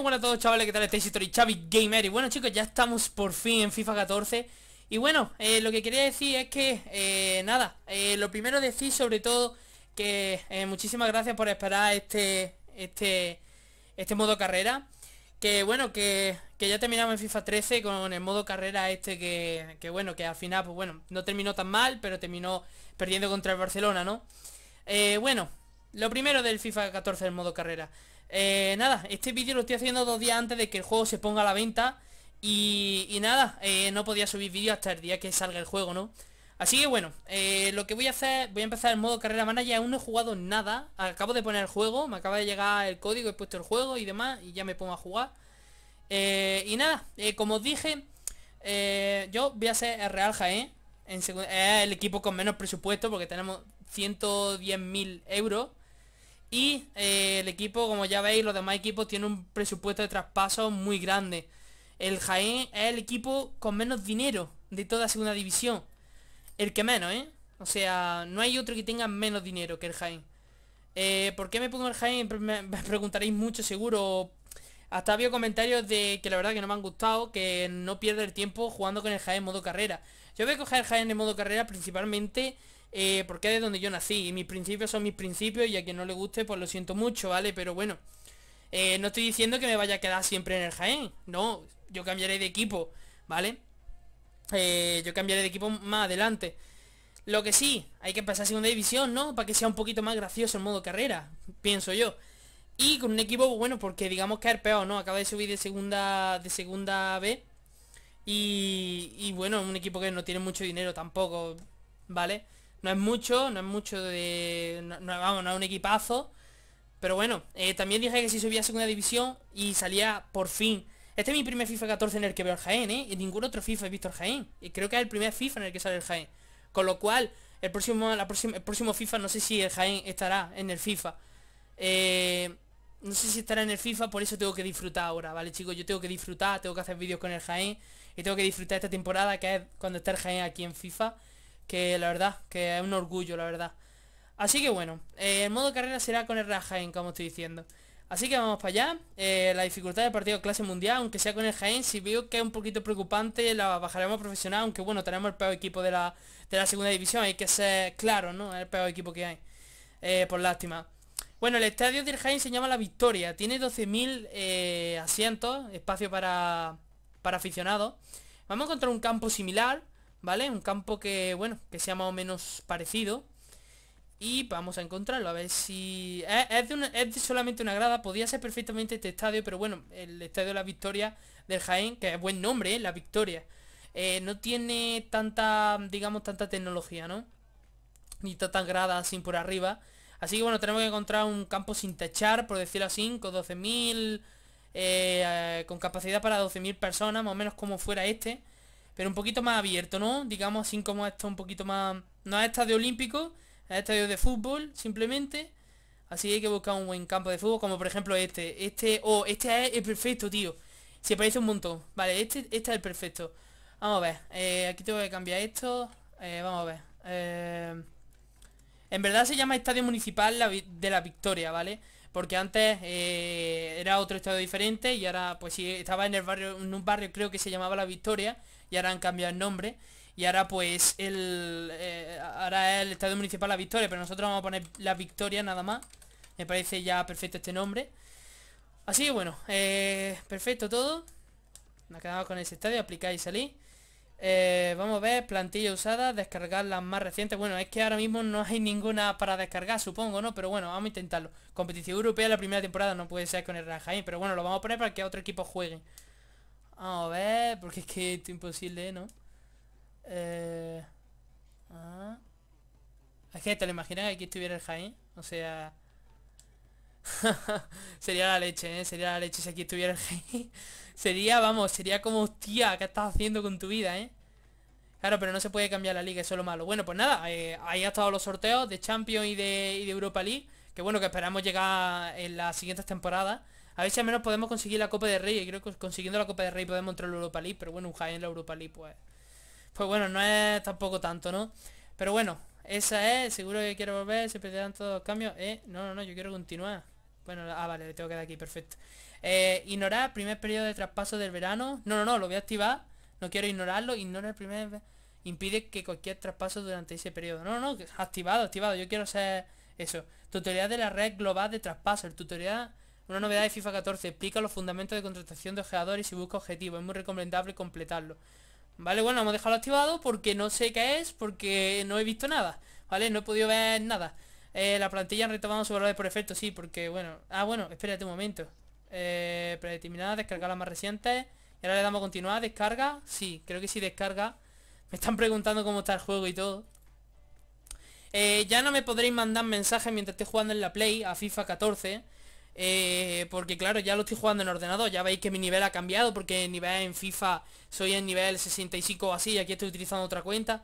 Bueno a todos chavales, ¿qué tal Este es Chavi Gamer Y bueno chicos, ya estamos por fin en FIFA 14 Y bueno, eh, lo que quería decir es que, eh, nada eh, Lo primero decir sobre todo que muchísimas gracias por esperar este, este, este modo carrera Que bueno, que, ya terminamos en FIFA 13 con el modo carrera este que, que bueno, que al final, pues bueno, no terminó tan mal Pero terminó perdiendo contra el Barcelona, ¿no? bueno, lo primero del FIFA 14 el modo carrera eh, nada, este vídeo lo estoy haciendo dos días antes de que el juego se ponga a la venta Y, nada, eh, no podía subir vídeo hasta el día que salga el juego, ¿no? Así que bueno, eh, lo que voy a hacer, voy a empezar el modo carrera manager Aún no he jugado nada, acabo de poner el juego, me acaba de llegar el código, he puesto el juego y demás Y ya me pongo a jugar Y nada, como dije, yo voy a ser el Real Jaén en Es el equipo con menos presupuesto porque tenemos 110.000 euros y eh, el equipo, como ya veis, los demás equipos tienen un presupuesto de traspaso muy grande. El Jaén es el equipo con menos dinero de toda segunda división. El que menos, ¿eh? O sea, no hay otro que tenga menos dinero que el Jaén. Eh, ¿Por qué me pongo el Jaén? Pues me preguntaréis mucho seguro. Hasta había comentarios de que la verdad que no me han gustado, que no pierde el tiempo jugando con el Jaén en modo carrera. Yo voy a coger el Jaén en modo carrera principalmente eh, porque es de donde yo nací. Y mis principios son mis principios y a quien no le guste, pues lo siento mucho, ¿vale? Pero bueno, eh, no estoy diciendo que me vaya a quedar siempre en el Jaén. No, yo cambiaré de equipo, ¿vale? Eh, yo cambiaré de equipo más adelante. Lo que sí, hay que pasar a segunda división, ¿no? Para que sea un poquito más gracioso el modo carrera, pienso yo. Y con un equipo, bueno, porque digamos que es peor, ¿no? Acaba de subir de segunda de segunda B. y bueno, un equipo que no tiene mucho dinero tampoco, ¿vale? No es mucho, no es mucho de... vamos, no es un equipazo. Pero bueno, eh, también dije que si subía a segunda división y salía por fin. Este es mi primer FIFA 14 en el que veo al Jaén, ¿eh? Y ningún otro FIFA he visto al Jaén. Y creo que es el primer FIFA en el que sale el Jaén. Con lo cual, el próximo, la próximo FIFA, no sé si el Jaén estará en el FIFA. Eh, no sé si estará en el FIFA, por eso tengo que disfrutar ahora, ¿vale, chicos? Yo tengo que disfrutar, tengo que hacer vídeos con el Jaén. Y tengo que disfrutar esta temporada, que es cuando está el Jaén aquí en FIFA. Que la verdad, que es un orgullo, la verdad. Así que bueno, eh, el modo carrera será con el Rajain, como estoy diciendo. Así que vamos para allá. Eh, la dificultad del partido clase mundial, aunque sea con el Jaén, si veo que es un poquito preocupante, la bajaremos profesional, aunque bueno, tenemos el peor equipo de la, segunda división, hay que ser claro, ¿no? El peor equipo que hay. Eh, por lástima. Bueno, el estadio del Jaén se llama La Victoria, tiene 12.000 asientos, espacio para, para aficionados. Vamos a encontrar un campo similar, ¿Vale? Un campo que, bueno, que sea más o menos parecido Y vamos a encontrarlo, a ver si... Eh, es, de solamente una grada, podría ser perfectamente este estadio Pero bueno, el estadio de la Victoria del Jaén, que es buen nombre, ¿eh? La Victoria eh, No tiene tanta, digamos, tanta tecnología, ¿no? Ni tan grada así por arriba Así que bueno, tenemos que encontrar un campo sin techar, por decirlo así, con 12.000, con capacidad para 12.000 personas, más o menos como fuera este pero un poquito más abierto, ¿no? Digamos así como esto, un poquito más... No es estadio olímpico, es estadio de fútbol, simplemente. Así que hay que buscar un buen campo de fútbol, como por ejemplo este. Este, oh, este es el perfecto, tío. Se parece un montón. Vale, este, este es el perfecto. Vamos a ver, eh, aquí tengo que cambiar esto. Eh, vamos a ver. Eh, en verdad se llama Estadio Municipal de la Victoria, ¿vale? porque antes eh, era otro estado diferente y ahora pues si estaba en el barrio, en un barrio creo que se llamaba La Victoria y ahora han cambiado el nombre. Y ahora pues el eh, ahora el estadio municipal La Victoria, pero nosotros vamos a poner La Victoria nada más. Me parece ya perfecto este nombre. Así que bueno, eh, perfecto todo. Nos quedamos con ese estadio, aplicáis y eh, vamos a ver, plantilla usada, descargar las más recientes. Bueno, es que ahora mismo no hay ninguna para descargar, supongo, ¿no? Pero bueno, vamos a intentarlo. Competición europea la primera temporada no puede ser con el Jaime, pero bueno, lo vamos a poner para que otro equipo juegue. Vamos a ver, porque es que esto es imposible, ¿no? Eh... Ah. Es que te lo imaginas que aquí estuviera el jaime O sea, sería la leche, ¿eh? Sería la leche si aquí estuviera el sería, vamos, sería como, hostia, ¿qué estás haciendo con tu vida, eh? Claro, pero no se puede cambiar la liga, eso es lo malo. Bueno, pues nada, eh, ahí han estado los sorteos de Champions y de, Europa League. Que bueno, que esperamos llegar en las siguientes temporadas. A ver si al menos podemos conseguir la Copa de Rey. Y creo que consiguiendo la Copa de Rey podemos entrar en Europa League. Pero bueno, un high en la Europa League, pues... Pues bueno, no es tampoco tanto, ¿no? Pero bueno, esa es, seguro que quiero volver, se perderán todos los cambios. Eh, no, no, no, yo quiero continuar. Bueno, ah, vale, le tengo que dar aquí, perfecto. Eh, ignorar primer periodo de traspaso del verano. No, no, no, lo voy a activar. No quiero ignorarlo. Ignora el primer... Impide que cualquier traspaso durante ese periodo. No, no, activado, activado. Yo quiero ser eso. Tutorial de la red global de traspaso. El tutorial... Una novedad de FIFA 14. Explica los fundamentos de contratación de jugadores y busca objetivos. Es muy recomendable completarlo. Vale, bueno, hemos dejado activado porque no sé qué es, porque no he visto nada. Vale, no he podido ver nada. Eh, la plantilla han retomado su valor por efecto, sí, porque bueno. Ah, bueno, espérate un momento. Eh, predeterminada, descargar la más reciente Y ahora le damos a continuar, descarga. Sí, creo que sí descarga. Me están preguntando cómo está el juego y todo. Eh, ya no me podréis mandar mensajes mientras esté jugando en la Play a FIFA 14. Eh, porque claro, ya lo estoy jugando en ordenador Ya veis que mi nivel ha cambiado Porque en nivel en FIFA soy en nivel 65 o así Y aquí estoy utilizando otra cuenta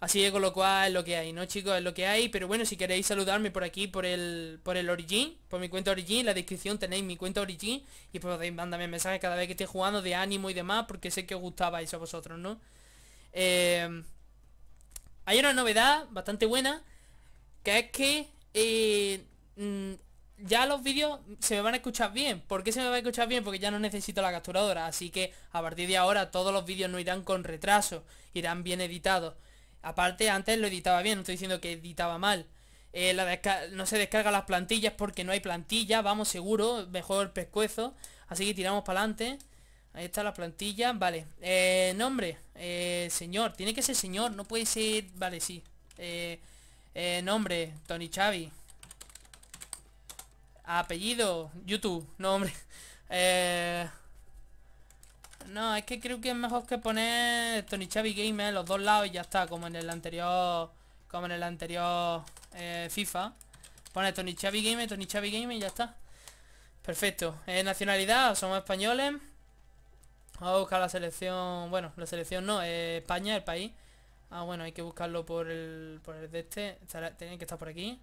Así que con lo cual es lo que hay, ¿no chicos? Es lo que hay, pero bueno, si queréis saludarme por aquí, por el, por el Origin, por mi cuenta Origin, en la descripción tenéis mi cuenta Origin y pues podéis mandarme mensajes cada vez que esté jugando de ánimo y demás, porque sé que os gustaba eso a vosotros, ¿no? Eh, hay una novedad bastante buena, que es que eh, mm, ya los vídeos se me van a escuchar bien. ¿Por qué se me va a escuchar bien? Porque ya no necesito la capturadora, así que a partir de ahora todos los vídeos no irán con retraso, irán bien editados. Aparte, antes lo editaba bien, no estoy diciendo que editaba mal. Eh, no se descarga las plantillas porque no hay plantilla, vamos seguro, mejor el pescuezo. Así que tiramos para adelante. Ahí está la plantilla, vale. Eh, nombre, eh, señor, tiene que ser señor, no puede ser... Vale, sí. nombre, Tony Chavi. Apellido, YouTube, nombre. Eh... No, es que creo que es mejor que poner Tony Chavi Gamer los dos lados y ya está, como en el anterior. Como en el anterior eh, FIFA. Pone Tony Chavi Gamer, Tony Chavi Gamer y ya está. Perfecto. Eh, nacionalidad, somos españoles. Vamos a buscar la selección. Bueno, la selección no, eh, España, el país. Ah, bueno, hay que buscarlo por el. por el de este. tiene que estar por aquí.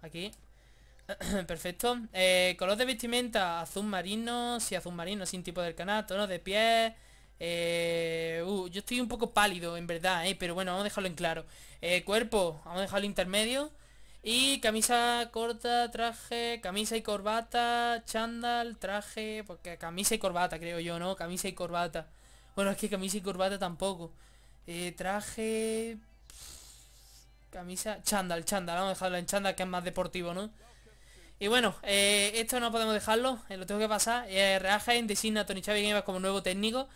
Aquí. Perfecto. Eh, color de vestimenta, azul marino, sí, azul marino, sin tipo del canal, No, de pie eh, uh, yo estoy un poco pálido, en verdad, eh, pero bueno, vamos a dejarlo en claro. Eh, cuerpo, vamos a dejarlo intermedio. Y camisa corta, traje, camisa y corbata, chandal, traje, porque camisa y corbata creo yo, ¿no? Camisa y corbata. Bueno, es que camisa y corbata tampoco. Eh, traje... Camisa... Chandal chándal, vamos a dejarlo en chándal que es más deportivo, ¿no? Y bueno, eh, esto no podemos dejarlo, eh, lo tengo que pasar. Eh, designa a Tony Chávez como nuevo técnico.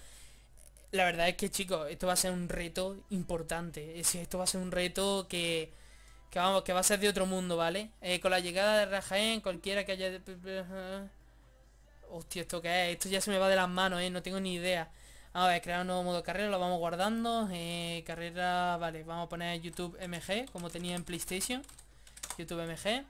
La verdad es que, chicos, esto va a ser un reto importante. Es, esto va a ser un reto que, que, vamos, que va a ser de otro mundo, ¿vale? Eh, con la llegada de Real cualquiera que haya... Hostia, ¿esto qué es? Esto ya se me va de las manos, ¿eh? No tengo ni idea. Vamos a ver, crear un nuevo modo carrera, lo vamos guardando. carrera, vale, vamos a poner YouTube MG, como tenía en PlayStation. YouTube MG.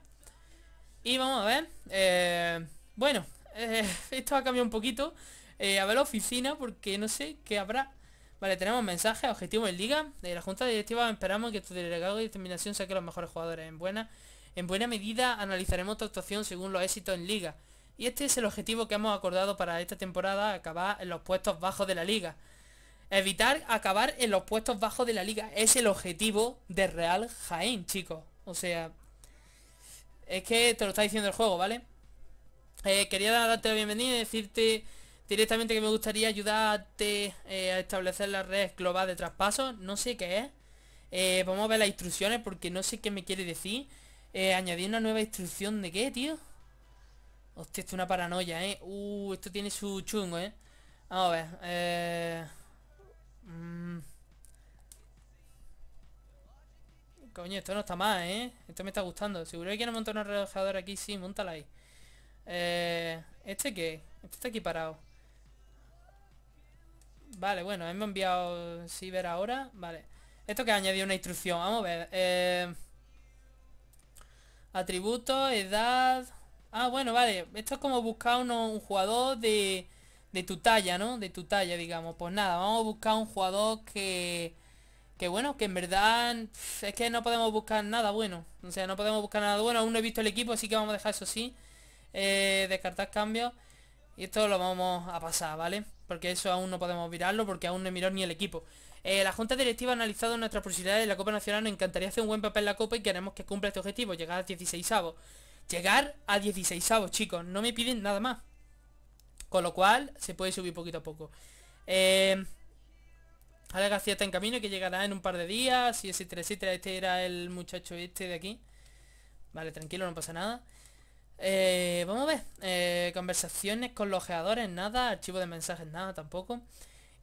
Y vamos a ver. Eh, bueno, eh, esto ha cambiado un poquito. a ver la oficina porque no sé qué habrá. Vale, tenemos mensaje... Objetivo en liga. De la junta directiva esperamos que tu delegado de determinación saque los mejores jugadores. En buena, en buena medida analizaremos tu actuación según los éxitos en liga. Y este es el objetivo que hemos acordado para esta temporada, acabar en los puestos bajos de la liga. Evitar acabar en los puestos bajos de la liga es el objetivo de Real Jaén, chicos. O sea, es que te lo está diciendo el juego, ¿vale? Eh, quería darte la bienvenida y decirte directamente que me gustaría ayudarte eh, a establecer la red global de traspasos. No sé qué es. Eh, vamos a ver las instrucciones porque no sé qué me quiere decir. Eh, añadir una nueva instrucción de qué, tío. Hostia, esto es una paranoia, ¿eh? Uh, esto tiene su chungo, ¿eh? Vamos a ver. Eh, mm. Coño, esto no está mal, ¿eh? Esto me está gustando. Seguro que quiere montar un relajador aquí. Sí, montala ahí. Eh, ¿Este qué? Este está parado? Vale, bueno, me ha enviado Ciber ahora. Vale. Esto que ha añadido una instrucción. Vamos a ver. Eh, edad... Ah, bueno, vale. Esto es como buscar un jugador de, de tu talla, ¿no? De tu talla, digamos. Pues nada, vamos a buscar un jugador que que bueno, que en verdad es que no podemos buscar nada bueno. O sea, no podemos buscar nada bueno. Aún no he visto el equipo, así que vamos a dejar eso así. Eh, descartar cambios. Y esto lo vamos a pasar, ¿vale? Porque eso aún no podemos mirarlo, porque aún no he mirado ni el equipo. Eh, la Junta Directiva ha analizado nuestras posibilidades de la Copa Nacional. Nos encantaría hacer un buen papel en la Copa y queremos que cumpla este objetivo. Llegar a 16 avos. Llegar a 16 avos, chicos. No me piden nada más. Con lo cual, se puede subir poquito a poco. Eh... Vale, García está en camino, que llegará en un par de días, y ese 3 Este era el muchacho este de aquí. Vale, tranquilo, no pasa nada. Eh, vamos a ver. Eh, conversaciones con los geadores, nada. Archivo de mensajes, nada tampoco.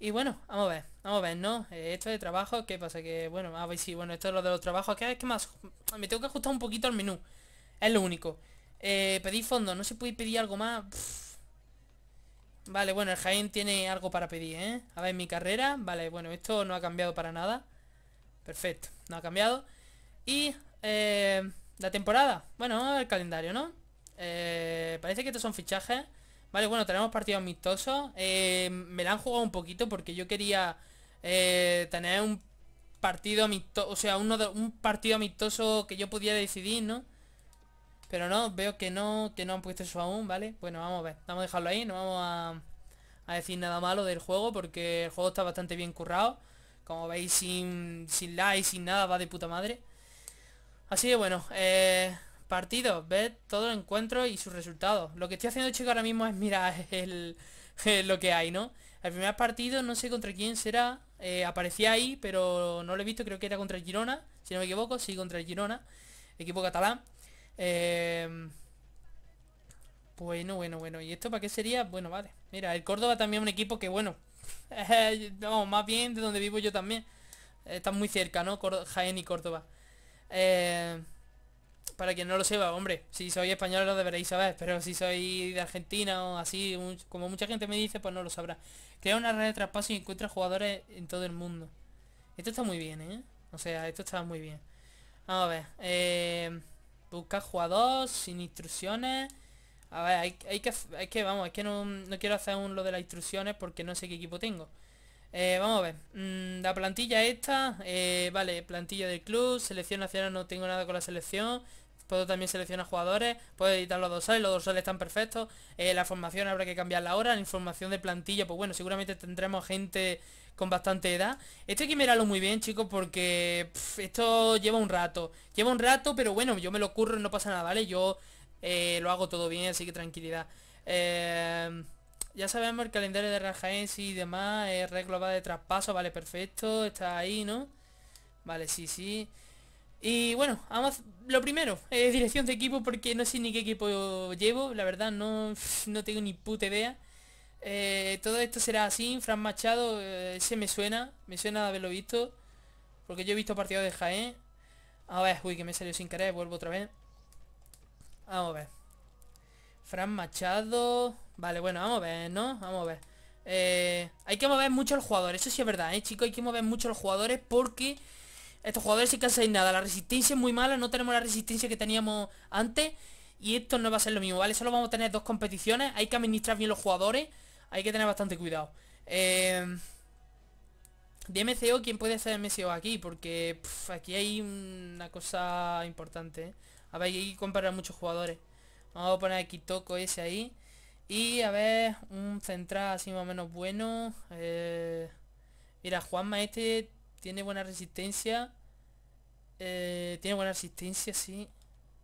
Y bueno, vamos a ver. Vamos a ver, ¿no? Eh, esto de trabajo, ¿qué pasa? Que bueno, a ver si, bueno, esto es lo de los trabajos. ¿Qué es que más? Me tengo que ajustar un poquito al menú. Es lo único. pedí fondo, no se puede pedir algo más. Vale, bueno, el Jaén tiene algo para pedir, ¿eh? A ver, mi carrera. Vale, bueno, esto no ha cambiado para nada. Perfecto, no ha cambiado. Y eh, la temporada. Bueno, el calendario, ¿no? Eh, parece que estos son fichajes. Vale, bueno, tenemos partido amistoso eh, me la han jugado un poquito porque yo quería eh, tener un partido amistoso, o sea, un partido amistoso que yo pudiera decidir, ¿no? Pero no, veo que no, que no han puesto eso aún, ¿vale? Bueno, vamos a ver, vamos a dejarlo ahí, no vamos a, decir nada malo del juego porque el juego está bastante bien currado. Como veis, sin, sin like, sin nada, va de puta madre. Así que bueno, eh, partidos, Ver todo el encuentro y sus resultados. Lo que estoy haciendo, chicos, ahora mismo es mirar el, lo que hay, ¿no? El primer partido, no sé contra quién será, eh, aparecía ahí, pero no lo he visto, creo que era contra el Girona, si no me equivoco, sí, contra el Girona, equipo catalán. Em, bueno, bueno, bueno. ¿Y esto para qué sería? Bueno, vale. Mira, el Córdoba también es un equipo que, bueno... no, más bien de donde vivo yo también. está muy cerca, ¿no? Jaén y Córdoba. Em, para quien no lo sepa, hombre, si soy español lo deberéis saber, pero si soy de Argentina o así, como mucha gente me dice, pues no lo sabrá. Crea una red de traspaso y encuentra jugadores en todo el mundo. Esto está muy bien, ¿eh? O sea, esto está muy bien. a ver. Eh... Buscar jugadores, sin instrucciones. A ver, hay, que, que, vamos, es que no, quiero hacer un lo de las instrucciones porque no sé qué equipo tengo. Eh, vamos a ver, mm, la plantilla esta, eh, vale, plantilla del club, selección nacional no tengo nada con la selección, puedo también seleccionar jugadores, puedo editar los dos dorsales, los dorsales están perfectos, eh, la formación habrá que cambiarla ahora, la información de plantilla, pues bueno, seguramente tendremos gente con bastante edad. Esto hay que mirarlo muy bien, chicos, porque esto lleva un rato. Lleva un rato, pero bueno, yo me lo curro, no pasa nada, ¿vale? Yo eh, lo hago todo bien, así que tranquilidad. Em, ya sabemos el calendario de Rajaen y demás, eh, red de traspaso, vale, perfecto, está ahí, ¿no? Vale, sí, sí. Y bueno, vamos, lo primero, eh, dirección de equipo porque no sé ni qué equipo llevo, la verdad no, no tengo ni puta idea. Eh, todo esto será así, Fran Machado, eh, ese me suena, me suena de haberlo visto, porque yo he visto partidos de Jaén. A ver, uy, que me salió sin querer, vuelvo otra vez. Vamos a ver. Fran Machado... Vale, bueno, vamos a ver, ¿no? Vamos a ver. Eh, hay que mover mucho al jugador, eso sí es verdad, ¿eh, chicos? Hay que mover mucho a los jugadores porque estos jugadores se cansan nada. La resistencia es muy mala, no tenemos la resistencia que teníamos antes y esto no va a ser lo mismo, ¿vale? Solo vamos a tener dos competiciones, hay que administrar bien los jugadores. Hay que tener bastante cuidado. Eh, DMCO, ¿quién puede ser MCO aquí? Porque aquí hay una cosa importante. ¿eh? A ver, hay que comparar muchos jugadores. Vamos a poner aquí Toco ese ahí. Y a ver, un central así más o menos bueno. Eh, mira, Juanma este tiene buena resistencia. tiene buena resistencia, sí.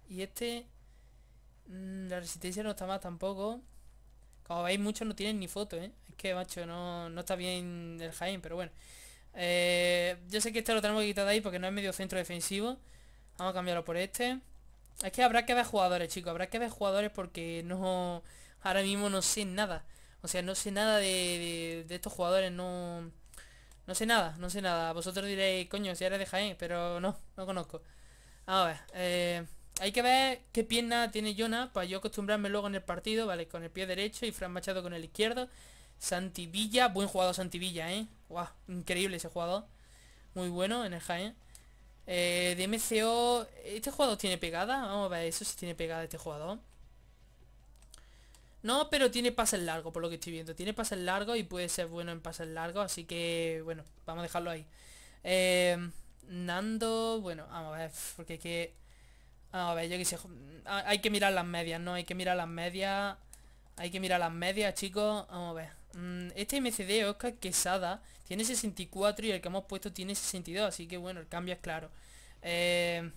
Y este... Mm, la resistencia no está mal tampoco. Como veis, muchos no tienen ni foto, ¿eh? Es que, macho, no, está bien el Jaén, pero bueno. Eh, yo sé que este lo tenemos que quitar de ahí porque no es medio centro defensivo. Vamos a cambiarlo por este. Es que habrá que ver jugadores, chicos. Habrá que ver jugadores porque no... Ahora mismo no sé nada. O sea, no sé nada de, estos jugadores. No... No sé nada, no sé nada. Vosotros diréis, coño, si eres de Jaén, pero no, no conozco. A ver, eh hay que ver qué pierna tiene Jonah para yo acostumbrarme luego en el partido, ¿vale? Con el pie derecho y Fran Machado con el izquierdo. Santivilla, buen jugador Santivilla, ¿eh? ¡Guau! increíble ese jugador. Muy bueno en el Jaén. Eh, DMCO, ¿este jugador tiene pegada? Vamos a ver eso, si tiene pegada este jugador. No, pero tiene pases largos, por lo que estoy viendo. Tiene pases largos y puede ser bueno en pases largos, así que, bueno, vamos a dejarlo ahí. Eh, Nando, bueno, vamos a ver, porque que... A ver, yo que sé. Hay que mirar las medias, ¿no? Hay que mirar las medias. Hay que mirar las medias, chicos. Vamos a ver. Mm, este MCD Oscar Quesada tiene 64 y el que hemos puesto tiene 62. Así que bueno, el cambio es claro. Eh,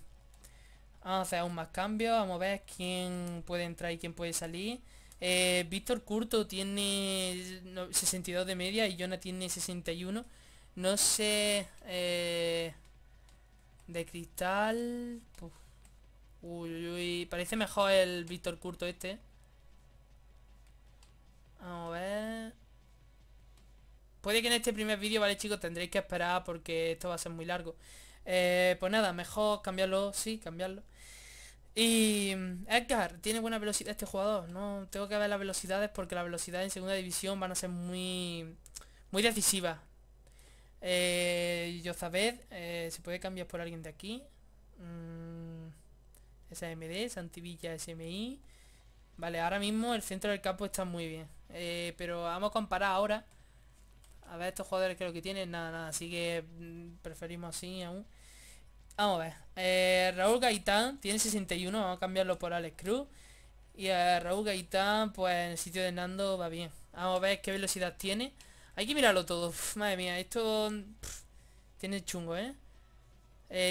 vamos a hacer aún más cambios. Vamos a ver quién puede entrar y quién puede salir. Eh, Víctor Curto tiene 62 de media y Jonah tiene 61. No sé... Eh, de cristal... Uy, uy, Parece mejor el Víctor Curto este. Vamos a ver. Puede que en este primer vídeo, vale chicos, tendréis que esperar porque esto va a ser muy largo. Eh, pues nada, mejor cambiarlo, sí, cambiarlo. Y mm, Edgar, tiene buena velocidad este jugador, ¿no? Tengo que ver las velocidades porque la velocidad en segunda división van a ser muy, muy decisivas. Eh, Yozabed, eh, ¿se puede cambiar por alguien de aquí? Mm. SMD, Santivilla SMI. Vale, ahora mismo el centro del campo está muy bien. Eh, pero vamos a comparar ahora. A ver estos jugadores que lo que tienen. Nada, nada. Así que mm, preferimos así aún. Vamos a ver. Eh, Raúl Gaitán tiene 61. Vamos a cambiarlo por Alex Cruz. Y eh, Raúl Gaitán, pues en el sitio de Nando va bien. Vamos a ver qué velocidad tiene. Hay que mirarlo todo. madre mía, esto... tiene chungo, ¿eh?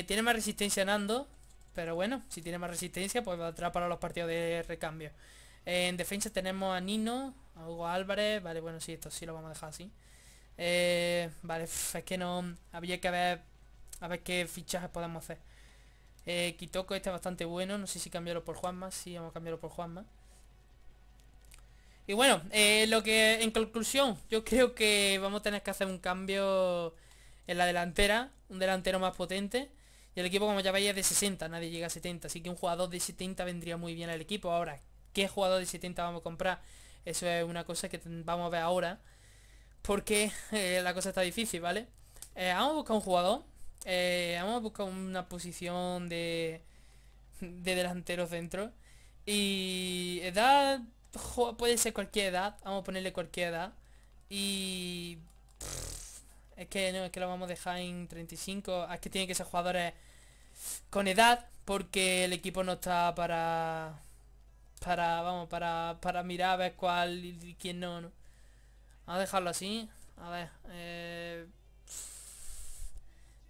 Tiene más resistencia Nando. Pero bueno, si tiene más resistencia, pues va a atrás para los partidos de recambio. En defensa tenemos a Nino, a Hugo Álvarez. Vale, bueno, sí, esto sí lo vamos a dejar así. Eh, vale, es que no... Había que ver... A ver qué fichajes podemos hacer. Eh, Kitoko este es bastante bueno. No sé si cambiarlo por Juanma. Sí, vamos a cambiarlo por Juanma. Y bueno, eh, lo que en conclusión, yo creo que vamos a tener que hacer un cambio en la delantera, un delantero más potente. Y el equipo, como ya veis, es de 60, nadie llega a 70. Así que un jugador de 70 vendría muy bien al equipo. Ahora, ¿qué jugador de 70 vamos a comprar? Eso es una cosa que vamos a ver ahora. Porque eh, la cosa está difícil, ¿vale? Eh, vamos a buscar un jugador. Eh, vamos a buscar una posición de, de delantero centro. Y edad... Puede ser cualquier edad. Vamos a ponerle cualquier edad. Y... Es que no, es que lo vamos a dejar en 35. Es que tienen que ser jugadores con edad. Porque el equipo no está para... Para, vamos, para, mirar a ver cuál y quién no, ¿no? Vamos a dejarlo así. A ver. Eh,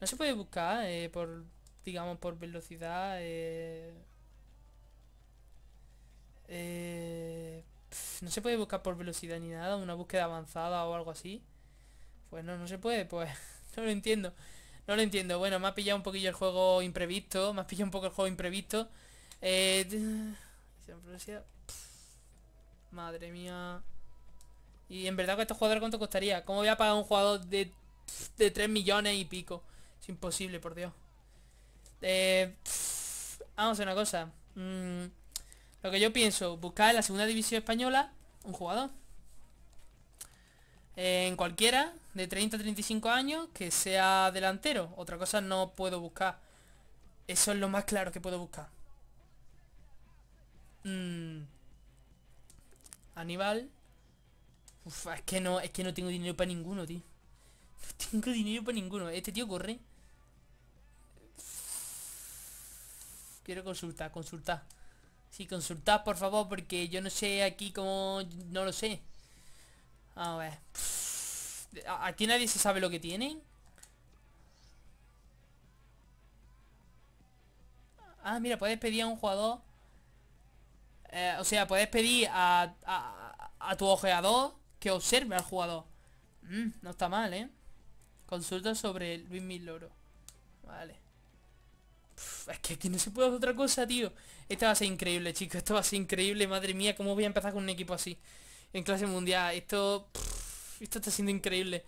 no se puede buscar eh, por, digamos, por velocidad. Eh, no se puede buscar por velocidad ni nada, una búsqueda avanzada o algo así. Pues no, no se puede, pues no lo entiendo. No lo entiendo. Bueno, me ha pillado un poquillo el juego imprevisto. Me ha pillado un poco el juego imprevisto. Eh, madre mía. Y en verdad que este jugador cuánto costaría. ¿Cómo voy a pagar un jugador de, de 3 millones y pico? Es imposible, por Dios. Eh, vamos a una cosa. Mm, lo que yo pienso, buscar en la segunda división española un jugador en cualquiera de 30 a 35 años que sea delantero. Otra cosa no puedo buscar. Eso es lo más claro que puedo buscar. Mm. Aníbal. Uf, es que no, es que no tengo dinero para ninguno, tío. No tengo dinero para ninguno. Este tío corre. Quiero consultar, consultar. Sí, consultad, por favor, porque yo no sé aquí cómo... No lo sé. A ver. Aquí nadie se sabe lo que tienen. Ah, mira, puedes pedir a un jugador. Eh, o sea, puedes pedir a, tu ojeador que observe al jugador. Mm, no está mal, ¿eh? Consulta sobre Luis Miloro. Vale. es que aquí no se puede hacer otra cosa, tío. Esto va a ser increíble, chicos. Esto va a ser increíble. Madre mía, ¿cómo voy a empezar con un equipo así? en clase mundial. Esto, esto está siendo increíble.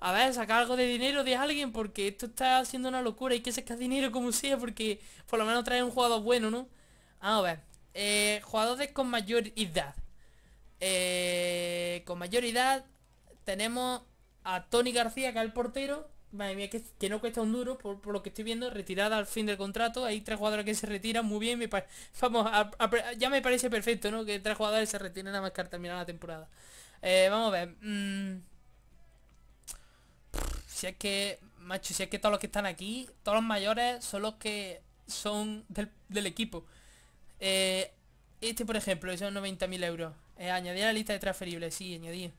A ver, sacar algo de dinero de alguien porque esto está siendo una locura. Hay que sacar dinero como sea porque por lo menos trae un jugador bueno, ¿no? Vamos a ver. Eh, jugadores con mayor edad. Eh, con mayor edad tenemos a Tony García, que es el portero. Madre mía, que, no cuesta un duro por, lo que estoy viendo. Retirada al fin del contrato. Hay tres jugadores que se retiran muy bien. Me vamos, ya me parece perfecto, ¿no? Que tres jugadores se retiren a más que al terminar la temporada. Eh, vamos a ver. Mm, si es que, macho, si es que todos los que están aquí, todos los mayores son los que son del, equipo. Eh, este, por ejemplo, son 90.000 euros. Eh, añadir a la lista de transferibles, sí, añadir.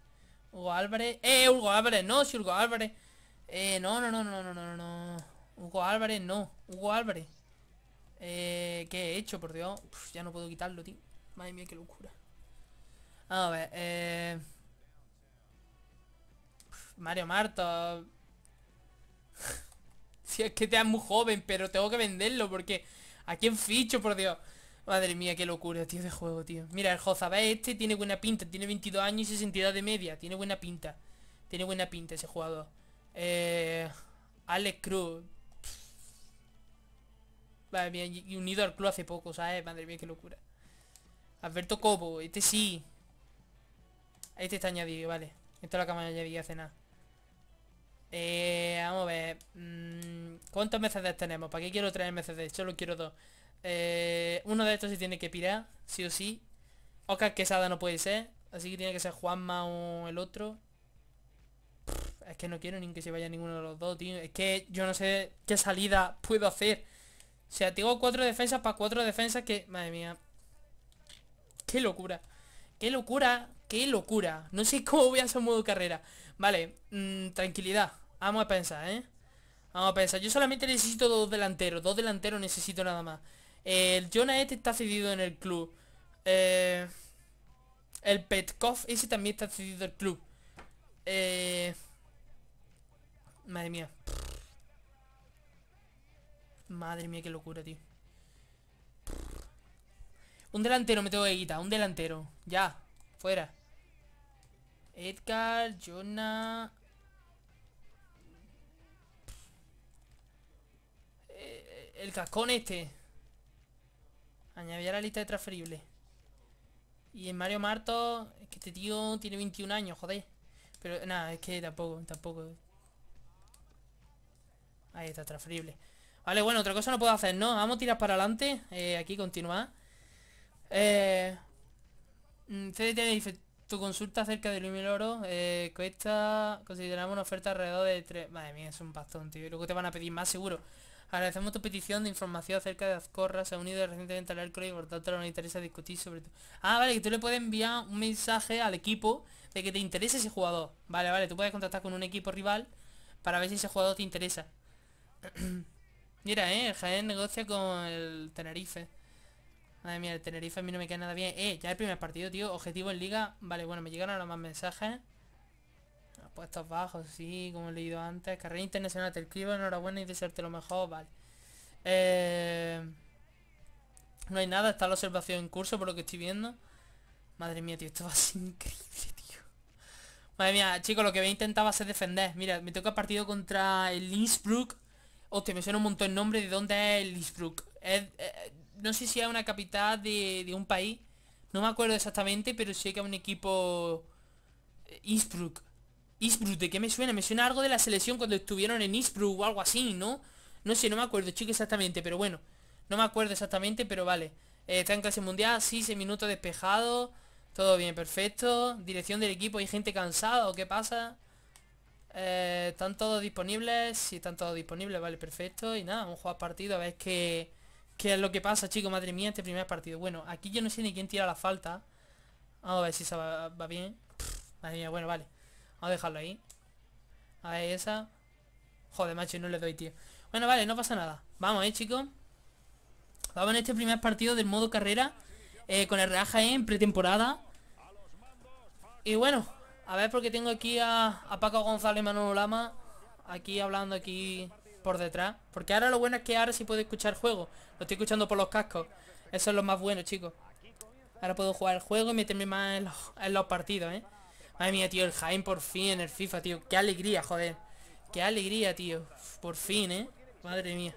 Hugo Álvarez. ¡Eh, Hugo Álvarez! No, si Hugo Álvarez... Eh, no, no, no, no, no, no, no. Hugo Álvarez, no. Hugo Álvarez. Eh, ¿qué he hecho, por Dios? ya no puedo quitarlo, tío. Madre mía, qué locura. A ver, eh... Mario Marto... si es que te da muy joven, pero tengo que venderlo porque... ¿A quién ficho, por Dios? Madre mía, qué locura, tío, de juego, tío. Mira, el Jozabé este tiene buena pinta. Tiene 22 años y 62 de media. Tiene buena pinta. Tiene buena pinta ese jugador. Eh, Alex Cruz. Vale, bien, y unido al club hace poco, ¿sabes? Madre mía, qué locura. Alberto Cobo, este sí. Este está añadido, vale. Esto es lo que de añadir hace nada. Eh, vamos a ver. Mm, ¿Cuántos Mercedes tenemos? ¿Para qué quiero traer Mercedes? Solo quiero dos. Eh, uno de estos se tiene que pirar, sí o sí. Oscar Quesada no puede ser. Así que tiene que ser Juanma o el otro. Es que no quiero ni que se vaya ninguno de los dos, tío. Es que yo no sé qué salida puedo hacer. O sea, tengo cuatro defensas para cuatro defensas que... Madre mía. Qué locura. Qué locura. Qué locura. No sé cómo voy a hacer modo carrera. Vale. Mm, tranquilidad. Vamos a pensar, ¿eh? Vamos a pensar. Yo solamente necesito dos delanteros. Dos delanteros necesito nada más. El Jonah este está cedido en el club. Eh, el Petkov ese también está cedido en el club. Eh... Madre mía. Madre mía, qué locura, tío. Un delantero me tengo que quitar, un delantero. Ya, fuera. Edgar, Jonah... Eh, el cascón este. Añadir a la lista de transferibles. Y en Mario Marto, es que este tío tiene 21 años, joder. Pero nada, es que tampoco, tampoco. Ahí está, transferible. Vale, bueno, otra cosa no puedo hacer, ¿no? Vamos a tirar para adelante. Eh, aquí, continuar. Eh... Mm, CDT tu consulta acerca de Lumil Oro eh, cuesta, consideramos una oferta alrededor de 3... Madre mía, es un bastón, tío. Y luego te van a pedir más, seguro. Agradecemos tu petición de información acerca de Azcorra. Se ha unido recientemente al Hércules y por tanto no nos interesa discutir sobre... Tu... Ah, vale, que tú le puedes enviar un mensaje al equipo de que te interese ese jugador. Vale, vale, tú puedes contactar con un equipo rival para ver si ese jugador te interesa. Mira, eh, el Jaén negocia con el Tenerife. Madre mía, el Tenerife a mí no me queda nada bien. Eh, ya el primer partido, tío. Objetivo en liga. Vale, bueno, me llegaron los más mensajes. Puestos bajos, sí, como he leído antes. Carrera internacional, te escribo, enhorabuena y desearte lo mejor, vale. Eh, no hay nada, está la observación en curso por lo que estoy viendo. Madre mía, tío, esto va a ser increíble, tío. Madre mía, chicos, lo que voy a intentar va ser defender. Mira, me toca partido contra el Innsbruck. Hostia, me suena un montón el nombre de dónde es el eh, no sé si es una capital de, un país. No me acuerdo exactamente, pero sé que es un equipo... Eh, Innsbruck. Innsbruck, ¿de qué me suena? Me suena algo de la selección cuando estuvieron en Innsbruck o algo así, ¿no? No sé, no me acuerdo, chico, exactamente, pero bueno. No me acuerdo exactamente, pero vale. Eh, está en clase mundial, sí, 6 minutos despejado. Todo bien, perfecto. Dirección del equipo, hay gente cansada, ¿o qué pasa? Eh, están todos disponibles, si sí, están todos disponibles, vale, perfecto. Y nada, vamos a jugar partido a ver qué, qué es lo que pasa, chicos. Madre mía, este primer partido. Bueno, aquí yo no sé ni quién tira la falta. Vamos a ver si se va, bien. madre mía, bueno, vale. Vamos a dejarlo ahí. A ver, esa. Joder, macho, no le doy, tío. Bueno, vale, no pasa nada. Vamos, eh, chicos. Vamos en este primer partido del modo carrera eh, con el reaja en pretemporada. Y bueno, a ver, porque tengo aquí a, Paco González y Manolo Lama aquí hablando aquí por detrás. Porque ahora lo bueno es que ahora sí puedo escuchar juego. Lo estoy escuchando por los cascos. Eso es lo más bueno, chicos. Ahora puedo jugar el juego y meterme más en los, en los partidos, ¿eh? Madre mía, tío, el Jaime por fin en el FIFA, tío. Qué alegría, joder. Qué alegría, tío. Por fin, ¿eh? Madre mía.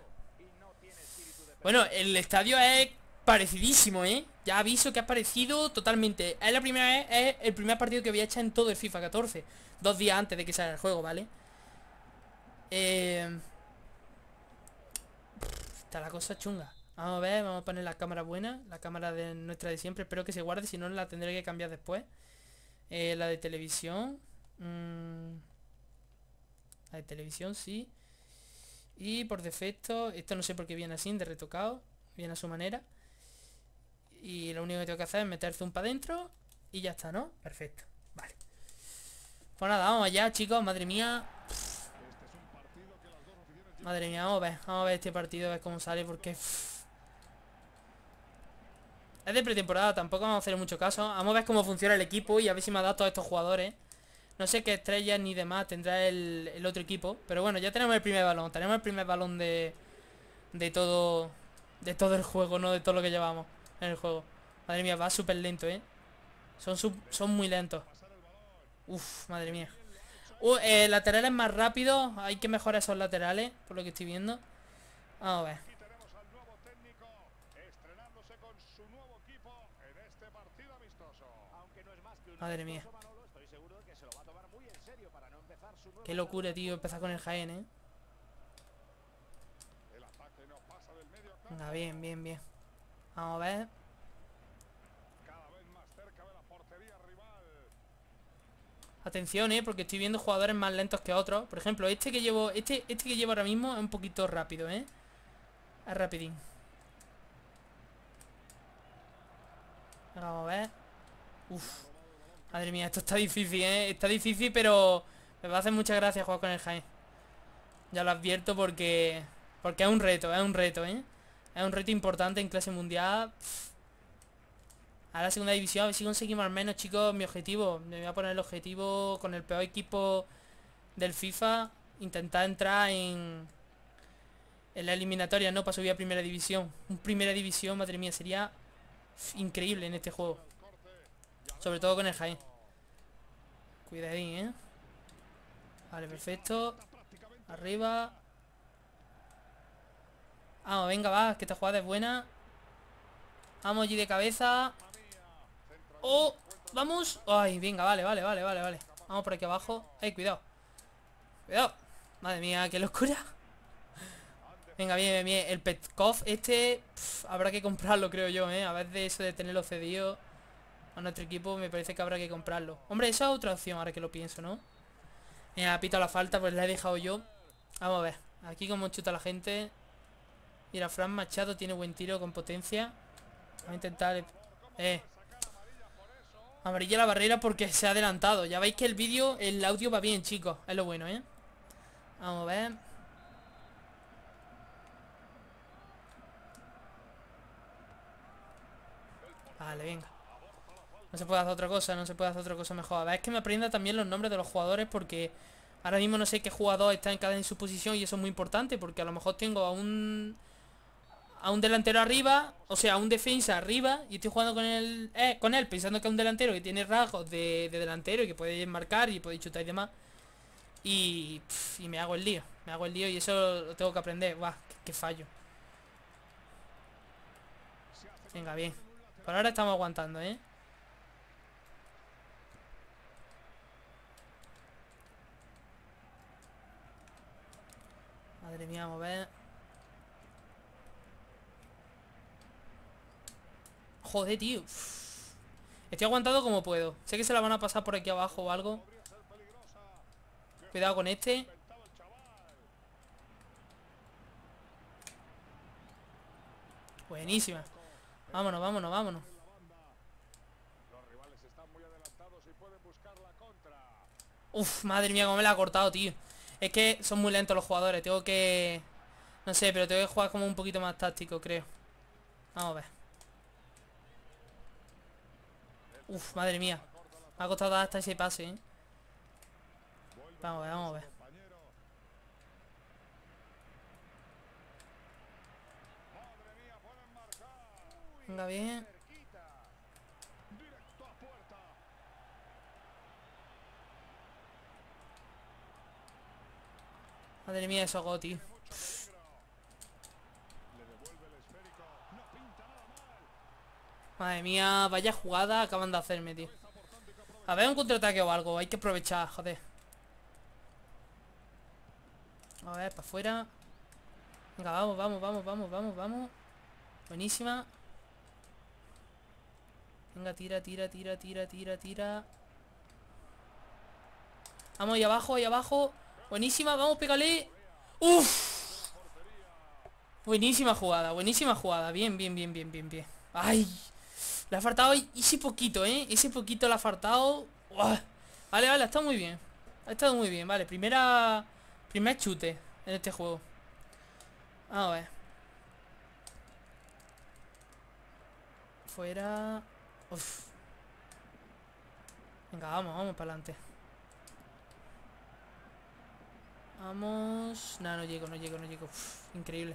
Bueno, el estadio es Parecidísimo, ¿eh? Ya aviso que ha parecido totalmente Es la primera vez, es el primer partido que había hecho en todo el FIFA 14 Dos días antes de que salga el juego, ¿vale? Eh... Está la cosa chunga Vamos a ver, vamos a poner la cámara buena La cámara de nuestra de siempre Espero que se guarde, si no la tendré que cambiar después eh, La de televisión mm. La de televisión, sí Y por defecto Esto no sé por qué viene así, de retocado Viene a su manera y lo único que tengo que hacer es meter un para adentro. Y ya está, ¿no? Perfecto. Vale. Pues nada, vamos allá, chicos. Madre mía. Madre mía, vamos a ver. Vamos a ver este partido, a ver cómo sale, porque... Es de pretemporada, tampoco vamos a hacer mucho caso. Vamos a ver cómo funciona el equipo y a ver si me ha dado todos estos jugadores. No sé qué estrellas ni demás tendrá el, el, otro equipo. Pero bueno, ya tenemos el primer balón. Tenemos el primer balón de, de todo de todo el juego, no de todo lo que llevamos en el juego. Madre mía, va súper lento, ¿eh? Son, son muy lentos. Uf, madre mía. Uh, eh, laterales más rápido Hay que mejorar esos laterales, por lo que estoy viendo. Vamos a ver. Madre mía. Qué locura, tío, empezar con el Jaén, ¿eh? bien, bien, bien. Vamos a ver. Atención, eh, porque estoy viendo jugadores más lentos que otros. Por ejemplo, este que llevo, este, este que llevo ahora mismo es un poquito rápido, eh. Es rapidín. Vamos a ver. Uf. Madre mía, esto está difícil, ¿eh? Está difícil, pero me va a hacer mucha gracia jugar con el Jaime Ya lo advierto porque... Porque es un reto, es un reto, ¿eh? Es un reto importante en clase mundial. A la segunda división, a ver si conseguimos al menos, chicos, mi objetivo. Me voy a poner el objetivo con el peor equipo del FIFA. Intentar entrar en, en la eliminatoria, ¿no? Para subir a primera división. Un primera división, madre mía, sería increíble en este juego. Sobre todo con el Jaén. Cuidadín, ¿eh? Vale, perfecto. Arriba. Vamos, venga, va, que esta jugada es buena. Vamos allí de cabeza. ¡Oh! ¡Vamos! ¡Ay, venga, vale, vale, vale, vale, vale! Vamos por aquí abajo. ¡Ay, cuidado! ¡Cuidado! ¡Madre mía, qué locura! Venga, bien, bien, bien, El Petkov este habrá que comprarlo, creo yo, ¿eh? A ver de eso de tenerlo cedido a nuestro equipo, me parece que habrá que comprarlo. Hombre, esa es otra opción, ahora que lo pienso, ¿no? Me ha pitado la falta, pues la he dejado yo. Vamos a ver. Aquí como chuta la gente. Mira, Fran Machado tiene buen tiro con potencia. Va a intentar... Eh. Amarilla la barrera porque se ha adelantado. Ya veis que el vídeo, el audio va bien, chicos. Es lo bueno, ¿eh? Vamos a ver. Vale, venga. No se puede hacer otra cosa, no se puede hacer otra cosa mejor. A ver, es que me aprenda también los nombres de los jugadores porque ahora mismo no sé qué jugador está en cada en su posición y eso es muy importante porque a lo mejor tengo a un a un delantero arriba, o sea, a un defensa arriba, y estoy jugando con él, eh, con él pensando que es un delantero que tiene rasgos de, delantero y que puede marcar y puede chutar y demás. Y, y me hago el lío, me hago el lío y eso lo tengo que aprender. Buah, qué, fallo. Venga, bien. Por ahora estamos aguantando, ¿eh? Madre mía, mover. Joder, tío Estoy aguantado como puedo Sé que se la van a pasar por aquí abajo o algo Cuidado con este Buenísima Vámonos, vámonos, vámonos Uf, madre mía, cómo me la ha cortado, tío Es que son muy lentos los jugadores Tengo que... No sé, pero tengo que jugar como un poquito más táctico, creo Vamos a ver Uf, madre mía. ha costado hasta ese pase, ¿eh? Vamos a ver, vamos a ver. Venga, bien. Madre mía, eso, Goti. Madre mía, vaya jugada acaban de hacerme, tío A ver, un contraataque o algo Hay que aprovechar, joder A ver, para afuera Venga, vamos, vamos, vamos, vamos, vamos, vamos Buenísima Venga, tira, tira, tira, tira, tira, tira Vamos, ahí abajo, ahí abajo Buenísima, vamos, pégale Uf Buenísima jugada, buenísima jugada Bien, bien, bien, bien, bien, bien Ay le ha faltado ese poquito, ¿eh? Ese poquito le ha faltado. Vale, Vale, vale, estado muy bien. Ha estado muy bien, vale. Primera... Primer chute en este juego. A ver. Fuera... Venga, vamos, vamos para adelante. Vamos... Nada, no llego, no llego, no llego. increíble.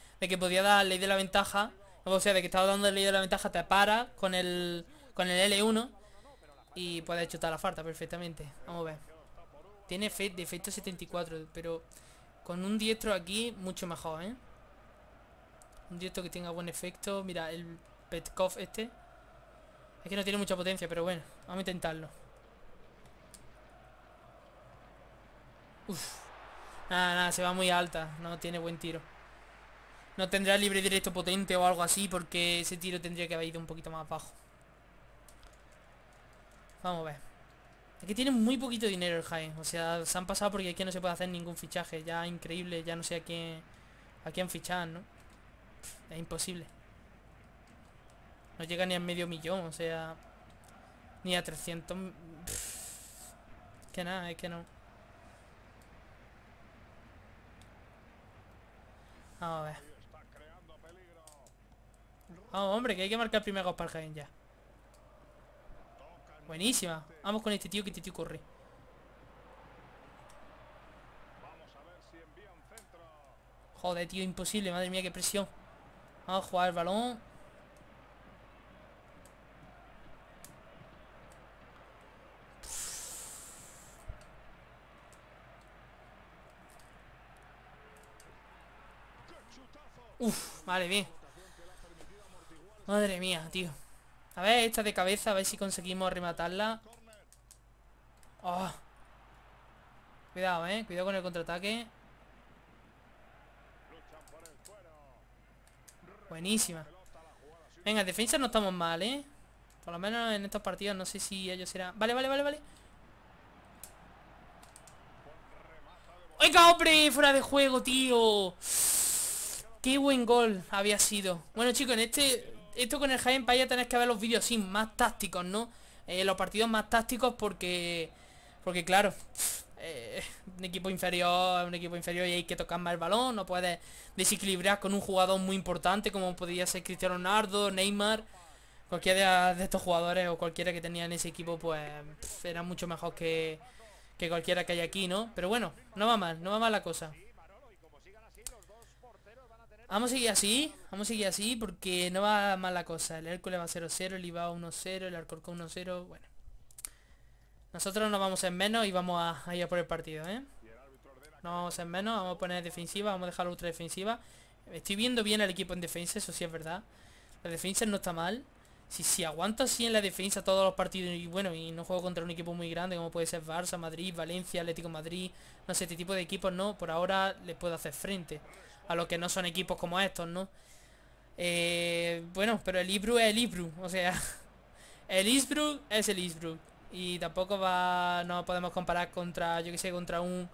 de que podía dar ley de la ventaja. O sea, de que estaba dando ley de la ventaja, te para con el, con el L1 y puede chutar la farta perfectamente. Vamos a ver. Tiene efecto 74, pero con un diestro aquí, mucho mejor, ¿eh? Un diestro que tenga buen efecto. Mira, el Petkov este. Es que no tiene mucha potencia, pero bueno, vamos a intentarlo. Uf. Nada, nada, se va muy alta. No tiene buen tiro. No tendrá libre directo potente o algo así Porque ese tiro tendría que haber ido un poquito más abajo. Vamos a ver Es que tiene muy poquito dinero el Jaime O sea, se han pasado porque aquí no se puede hacer ningún fichaje Ya increíble, ya no sé a quién A quién fichar, ¿no? es imposible No llega ni al medio millón, o sea Ni a 300 Que nada, es que no Vamos a ver Vamos, hombre, que hay que marcar primero para ya. Buenísima. Vamos con este tío que este tío corre. Joder, tío, imposible. Madre mía, qué presión. Vamos a jugar el balón. Uf, vale, bien. Madre mía, tío. A ver, esta de cabeza, a ver si conseguimos rematarla. Ah. Cuidado, eh. Cuidado con el contraataque. Buenísima. Venga, defensa no estamos mal, eh. Por lo menos en estos partidos no sé si ellos serán... Vale, vale, vale, vale. ¡Oiga, hombre! ¡Fuera de juego, tío! ¡Qué buen gol había sido! Bueno, chicos, en este esto con el Jaén Paya tenés que ver los vídeos sí, más tácticos, ¿no? Eh, los partidos más tácticos porque... Porque claro, eh, un equipo inferior un equipo inferior y hay que tocar más el balón, no puedes desequilibrar con un jugador muy importante como podría ser Cristiano Ronaldo, Neymar, cualquiera de estos jugadores o cualquiera que tenía en ese equipo, pues era mucho mejor que, que cualquiera que hay aquí, ¿no? Pero bueno, no va mal, no va mal la cosa. Vamos a seguir así, vamos a seguir así porque no va mal la cosa. El Hércules va 0-0, el IVA 1-0, el Arcorco 1-0, bueno. Nosotros nos vamos en menos y vamos a, ir a por el partido, ¿eh? Nos vamos en menos, vamos a poner defensiva, vamos a dejar ultra defensiva. Estoy viendo bien al equipo en defensa, eso sí es verdad. La defensa no está mal. Si, si aguanto así en la defensa todos los partidos y bueno, y no juego contra un equipo muy grande como puede ser Barça, Madrid, Valencia, Atlético Madrid, no sé, este tipo de equipos no, por ahora les puedo hacer frente a los que no son equipos como estos, ¿no? Eh, bueno, pero el Ibru es el Ibru, o sea, el Isbru es el Isbru. Y tampoco va, no podemos comparar contra, yo que sé, contra un,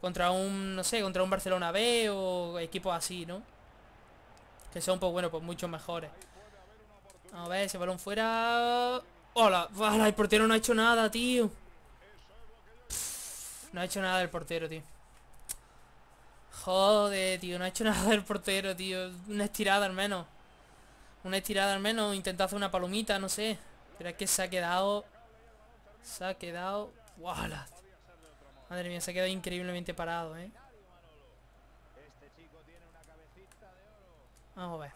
contra un, no sé, contra un Barcelona B o equipos así, ¿no? Que son, pues bueno, pues mucho mejores. A ver, ese balón fuera... ¡Hola! ¡Hola! El portero no ha hecho nada, tío. no ha hecho nada el portero, tío. Joder, tío, no ha hecho nada el portero, tío. Una estirada al menos. Una estirada al menos. Intentó hacer una palomita, no sé. Pero es que se ha quedado... Se ha quedado... ¡Wala! Madre mía, se ha quedado increíblemente parado, ¿eh? Vamos a ver.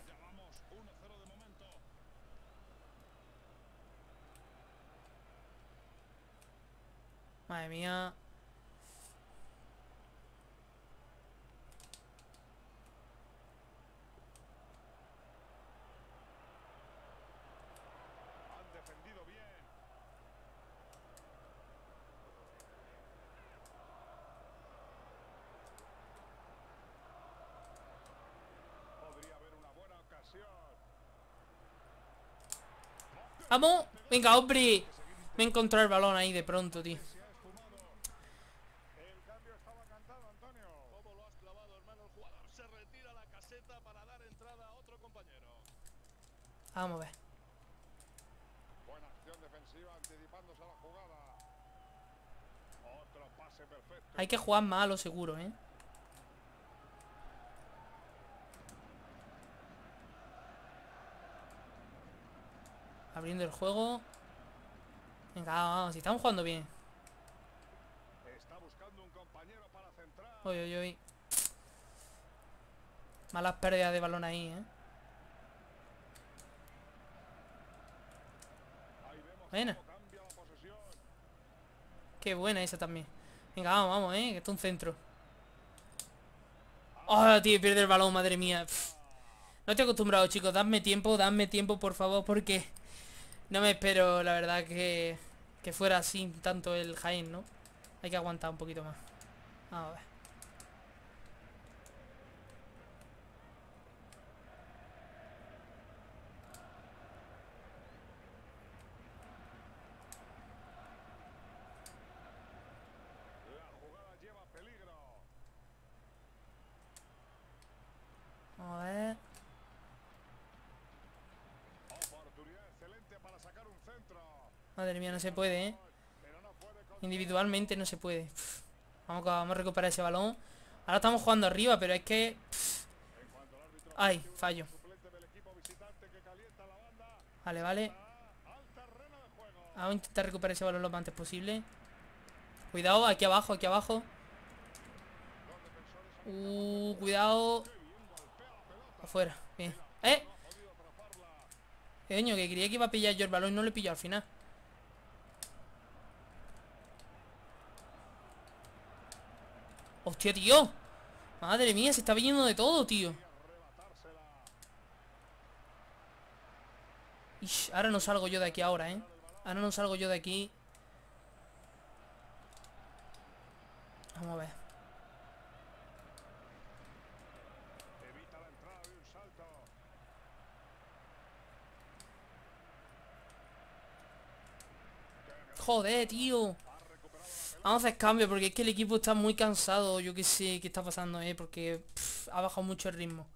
Madre mía. ¡Vamos! ¡Venga, hombre! Me he encontrado el balón ahí de pronto, tío. Vamos a ver. Buena acción defensiva anticipándose a la jugada. Otro pase perfecto. Hay que jugar malo seguro, ¿eh? Abriendo el juego. Venga, vamos, si estamos jugando bien. Uy, uy, uy. Malas pérdidas de balón ahí, ¿eh? Buena. Qué buena esa también. Venga, vamos, vamos, ¿eh? Que es un centro. ¡Oh, tío! Pierde el balón, madre mía. No estoy acostumbrado, chicos. Dadme tiempo, dadme tiempo, por favor, porque... No me espero, la verdad, que, que fuera así tanto el Jaén, ¿no? Hay que aguantar un poquito más. A ver. Madre mía, no se puede, ¿eh? Individualmente no se puede. Vamos, vamos a recuperar ese balón. Ahora estamos jugando arriba, pero es que... Ay, fallo. Vale, vale. Vamos a intentar recuperar ese balón lo antes posible. Cuidado, aquí abajo, aquí abajo. Uh, cuidado. Afuera, bien. ¡Eh! Coño, que creía que iba a pillar yo el balón y no he pillado al final. Hostia, tío Madre mía, se está viniendo de todo, tío Ish, ahora no salgo yo de aquí ahora, ¿eh? Ahora no salgo yo de aquí Vamos a ver Joder, tío Vamos a hacer cambio porque es que el equipo está muy cansado. Yo que sé qué está pasando, ¿eh? Porque ha bajado mucho el ritmo.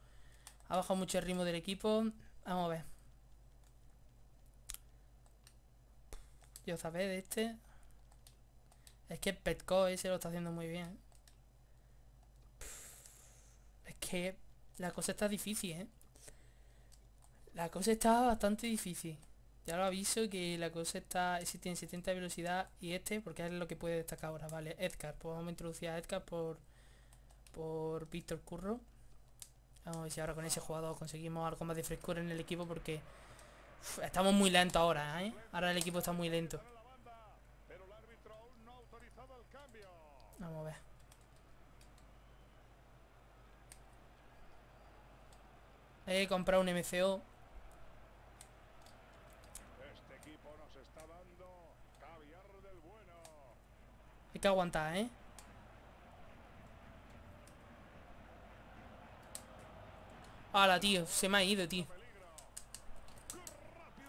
Ha bajado mucho el ritmo del equipo. Vamos a ver. Yo sabe de este. Es que Petco ese eh, lo está haciendo muy bien. es que la cosa está difícil, ¿eh? La cosa está bastante difícil. Ya lo aviso que la cosa está existe tiene 70 velocidad y este, porque es lo que puede destacar ahora, vale, Edgar, pues vamos a introducir a Edgar por por Víctor Curro. Vamos a ver si ahora con ese jugador conseguimos algo más de frescura en el equipo porque estamos muy lentos ahora, ¿eh? Ahora el equipo está muy lento. Vamos a ver. He comprado un MCO que aguantar, ¿eh? Hala, tío, se me ha ido, tío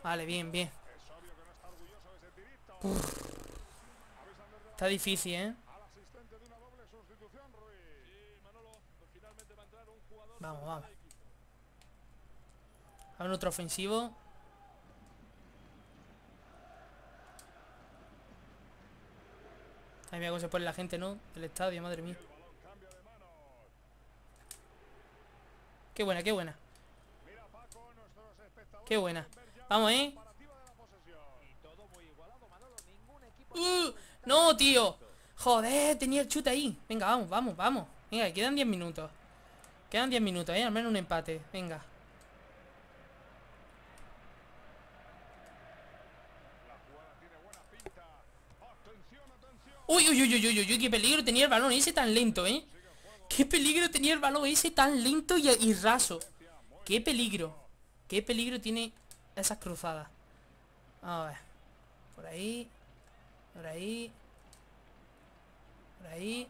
Vale, bien, bien Está difícil, ¿eh? Vamos, vamos ver otro ofensivo Ay, mira cómo se pone la gente, ¿no? Del estadio, madre mía. Qué buena, qué buena. Qué buena. Vamos, ¿eh? Uh, ¡No, tío! ¡Joder! Tenía el chute ahí. Venga, vamos, vamos, vamos. Venga, quedan 10 minutos. Quedan 10 minutos, ¿eh? Al menos un empate. Venga. Uy, uy, uy, uy, uy, uy, qué peligro tenía el balón ese tan lento, ¿eh? Qué peligro tenía el balón ese tan lento y, raso. Qué peligro. Qué peligro tiene esas cruzadas. A ver. Por ahí. Por ahí. Por ahí.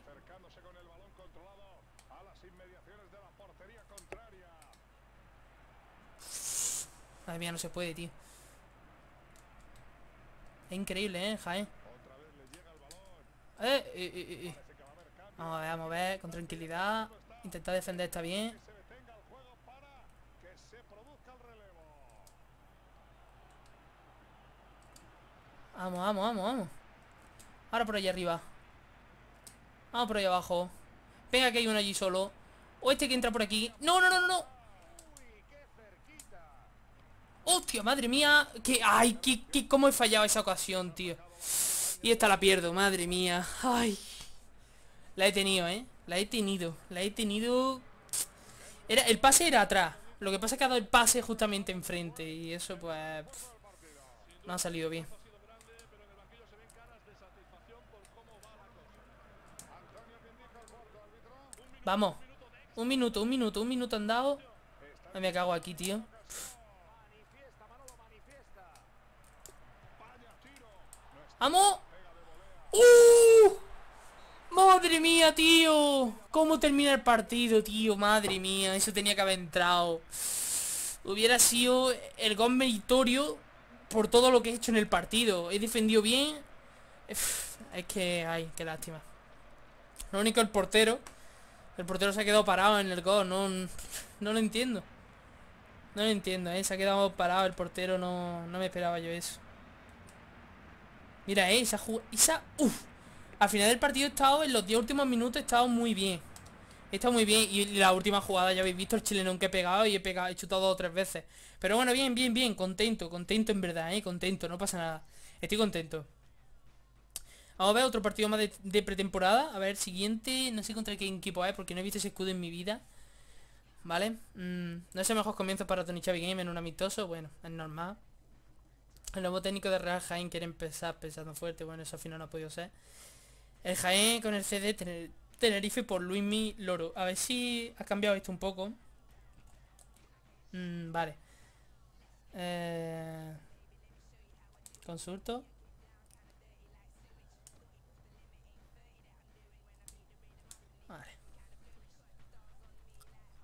Madre mía, no se puede, tío. Es increíble, ¿eh, Jaén? Eh, eh, eh, vamos a ver, vamos a ver, con tranquilidad. Intentar defender está bien. Vamos, vamos, vamos, vamos. Ahora por allá arriba. Vamos por allá abajo. Venga, que hay uno allí solo. O este que entra por aquí. ¡No, no, no, no! no! ¡Hostia, madre mía! que ¡Ay, que, que, cómo he fallado esa ocasión, tío! Y esta la pierdo, madre mía. Ay. La he tenido, ¿eh? La he tenido. La he tenido... Era, el pase era atrás. Lo que pasa es que ha dado el pase justamente enfrente. Y eso, pues... no ha salido bien. Vamos. Un minuto, un minuto, un minuto han dado. Me cago aquí, tío. ¡Vamos! ¡Uh! ¡Madre mía, tío! ¿Cómo termina el partido, tío? Madre mía, eso tenía que haber entrado Hubiera sido el gol meritorio Por todo lo que he hecho en el partido He defendido bien Es que, ay, qué lástima Lo único el portero El portero se ha quedado parado en el gol No, no lo entiendo No lo entiendo, ¿eh? se ha quedado parado El portero no, no me esperaba yo eso Mira, eh, esa esa, uf. Al final del partido he estado, en los 10 últimos minutos he estado muy bien He estado muy bien Y la última jugada, ya habéis visto el chilenón que he pegado Y he pegado, he chutado dos o tres veces Pero bueno, bien, bien, bien, contento, contento en verdad, eh Contento, no pasa nada Estoy contento Vamos a ver otro partido más de, pretemporada A ver, siguiente, no sé contra qué equipo es Porque no he visto ese escudo en mi vida ¿Vale? Mm, no sé, mejor comienzo para Tony Chavi Game en un amistoso Bueno, es normal el nuevo técnico de Real Jaén quiere empezar pensando fuerte. Bueno, eso al final no ha podido ser. El Jaén con el CD Tenerife por mi Loro. A ver si ha cambiado esto un poco. Mm, vale. Eh, consulto. Vale.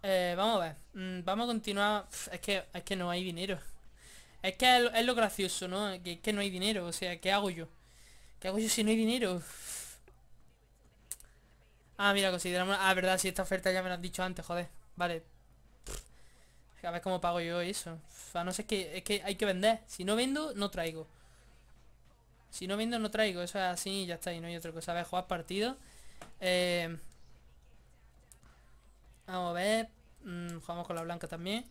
Eh, vamos a ver. Mm, vamos a continuar. es que, es que no hay dinero. Es que es, lo gracioso, ¿no? Que, que no hay dinero, o sea, ¿qué hago yo? ¿Qué hago yo si no hay dinero? Ah, mira, consideramos... Ah, verdad, si esta oferta ya me la han dicho antes, joder Vale A ver cómo pago yo eso A no sé que... Es que hay que vender Si no vendo, no traigo Si no vendo, no traigo Eso es así y ya está Y no hay otra cosa A ver, jugar partido eh, Vamos a ver mm, Jugamos con la blanca también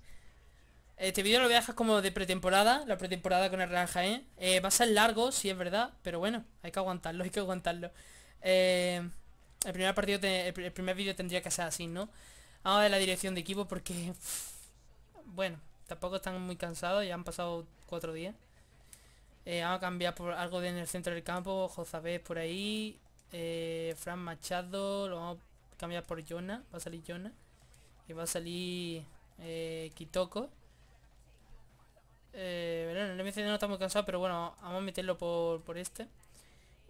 este vídeo lo voy a dejar como de pretemporada, la pretemporada con el Real Eh, va a ser largo, sí, es verdad, pero bueno, hay que aguantarlo, hay que aguantarlo. Eh, el primer partido, el, primer vídeo tendría que ser así, ¿no? Vamos a ver la dirección de equipo porque... bueno, tampoco están muy cansados, ya han pasado cuatro días. Eh, vamos a cambiar por algo de en el centro del campo, es por ahí, eh, Fran Machado, lo vamos a cambiar por Jonah, va a salir Jonah. Y va a salir Kitoko. Eh, bueno, el MCD no está muy cansado, pero bueno, vamos a meterlo por, este.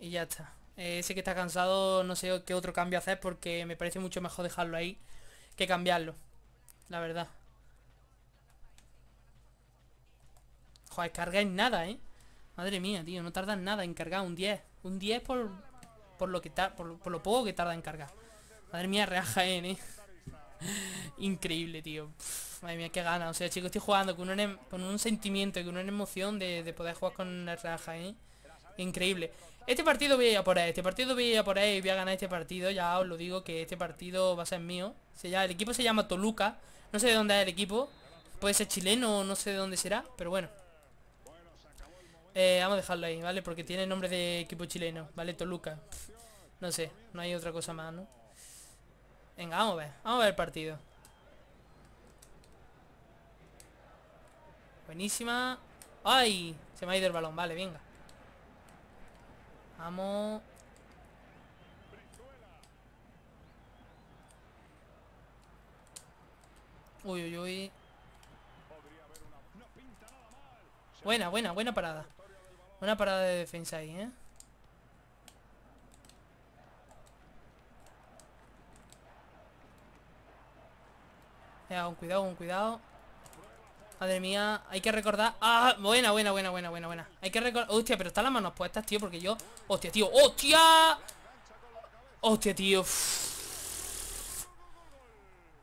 Y ya está. ese eh, que está cansado, no sé qué otro cambio hacer porque me parece mucho mejor dejarlo ahí que cambiarlo. La verdad. Joder, carga nada, ¿eh? Madre mía, tío, no tarda nada en cargar un 10. Un 10 por, lo que por lo poco que tarda en cargar. Madre mía, reaja en, ¿eh? Increíble, tío. madre mía, qué gana. O sea, chicos, estoy jugando con un, em, con un sentimiento y con una emoción de, poder jugar con la raja, ¿eh? Increíble. Este partido voy a ir por ahí. Este partido voy a ir a por ahí. Voy a ganar este partido. Ya os lo digo que este partido va a ser mío. Se llama, el equipo se llama Toluca. No sé de dónde es el equipo. Puede ser chileno no sé de dónde será. Pero bueno. Eh, vamos a dejarlo ahí, ¿vale? Porque tiene nombre de equipo chileno, ¿vale? Toluca. No sé, no hay otra cosa más, ¿no? Venga, vamos a ver. Vamos a ver el partido. Buenísima. ¡Ay! Se me ha ido el balón. Vale, venga. Vamos. Uy, uy, uy. Buena, buena, buena parada. Buena parada de defensa ahí, ¿eh? un cuidado, un cuidado. Madre mía, hay que recordar... ¡Ah! Buena, buena, buena, buena, buena, buena. Hay que recordar... Hostia, pero están las manos puestas, tío, porque yo... ¡Hostia, tío! ¡Hostia! ¡Hostia, tío!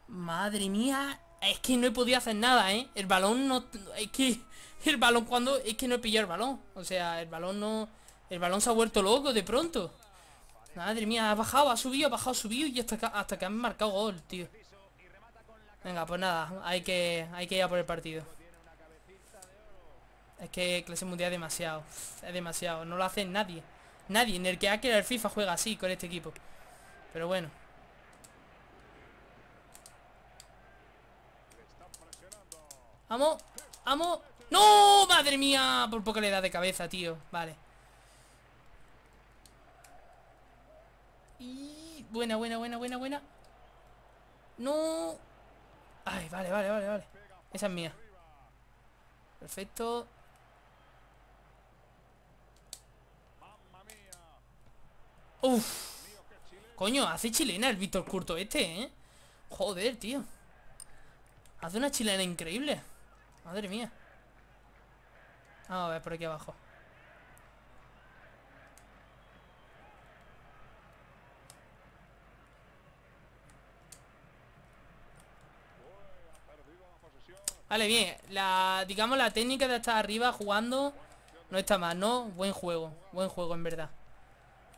Madre mía. Es que no he podido hacer nada, ¿eh? El balón no... Es que... El balón cuando... Es que no he pillado el balón. O sea, el balón no... El balón se ha vuelto loco de pronto. Madre mía, ha bajado, ha subido, ha bajado, ha subido y hasta hasta que han marcado gol, tío. Venga, pues nada, hay que, hay que ir a por el partido. Es que clase mundial es demasiado. Es demasiado. No lo hace nadie. Nadie. En el que ha querido el FIFA juega así con este equipo. Pero bueno. Amo. Amo. ¡No! ¡Madre mía! Por poco le da de cabeza, tío. Vale. Y... Buena, buena, buena, buena, buena. ¡No! Ay, vale, vale, vale, vale. Esa es mía. Perfecto. Uf. Coño, hace chilena el Víctor Curto este, ¿eh? Joder, tío. Hace una chilena increíble. Madre mía. Vamos a ver por aquí abajo. Vale, bien. La, digamos, la técnica de estar arriba jugando no está mal, ¿no? Buen juego. Buen juego, en verdad.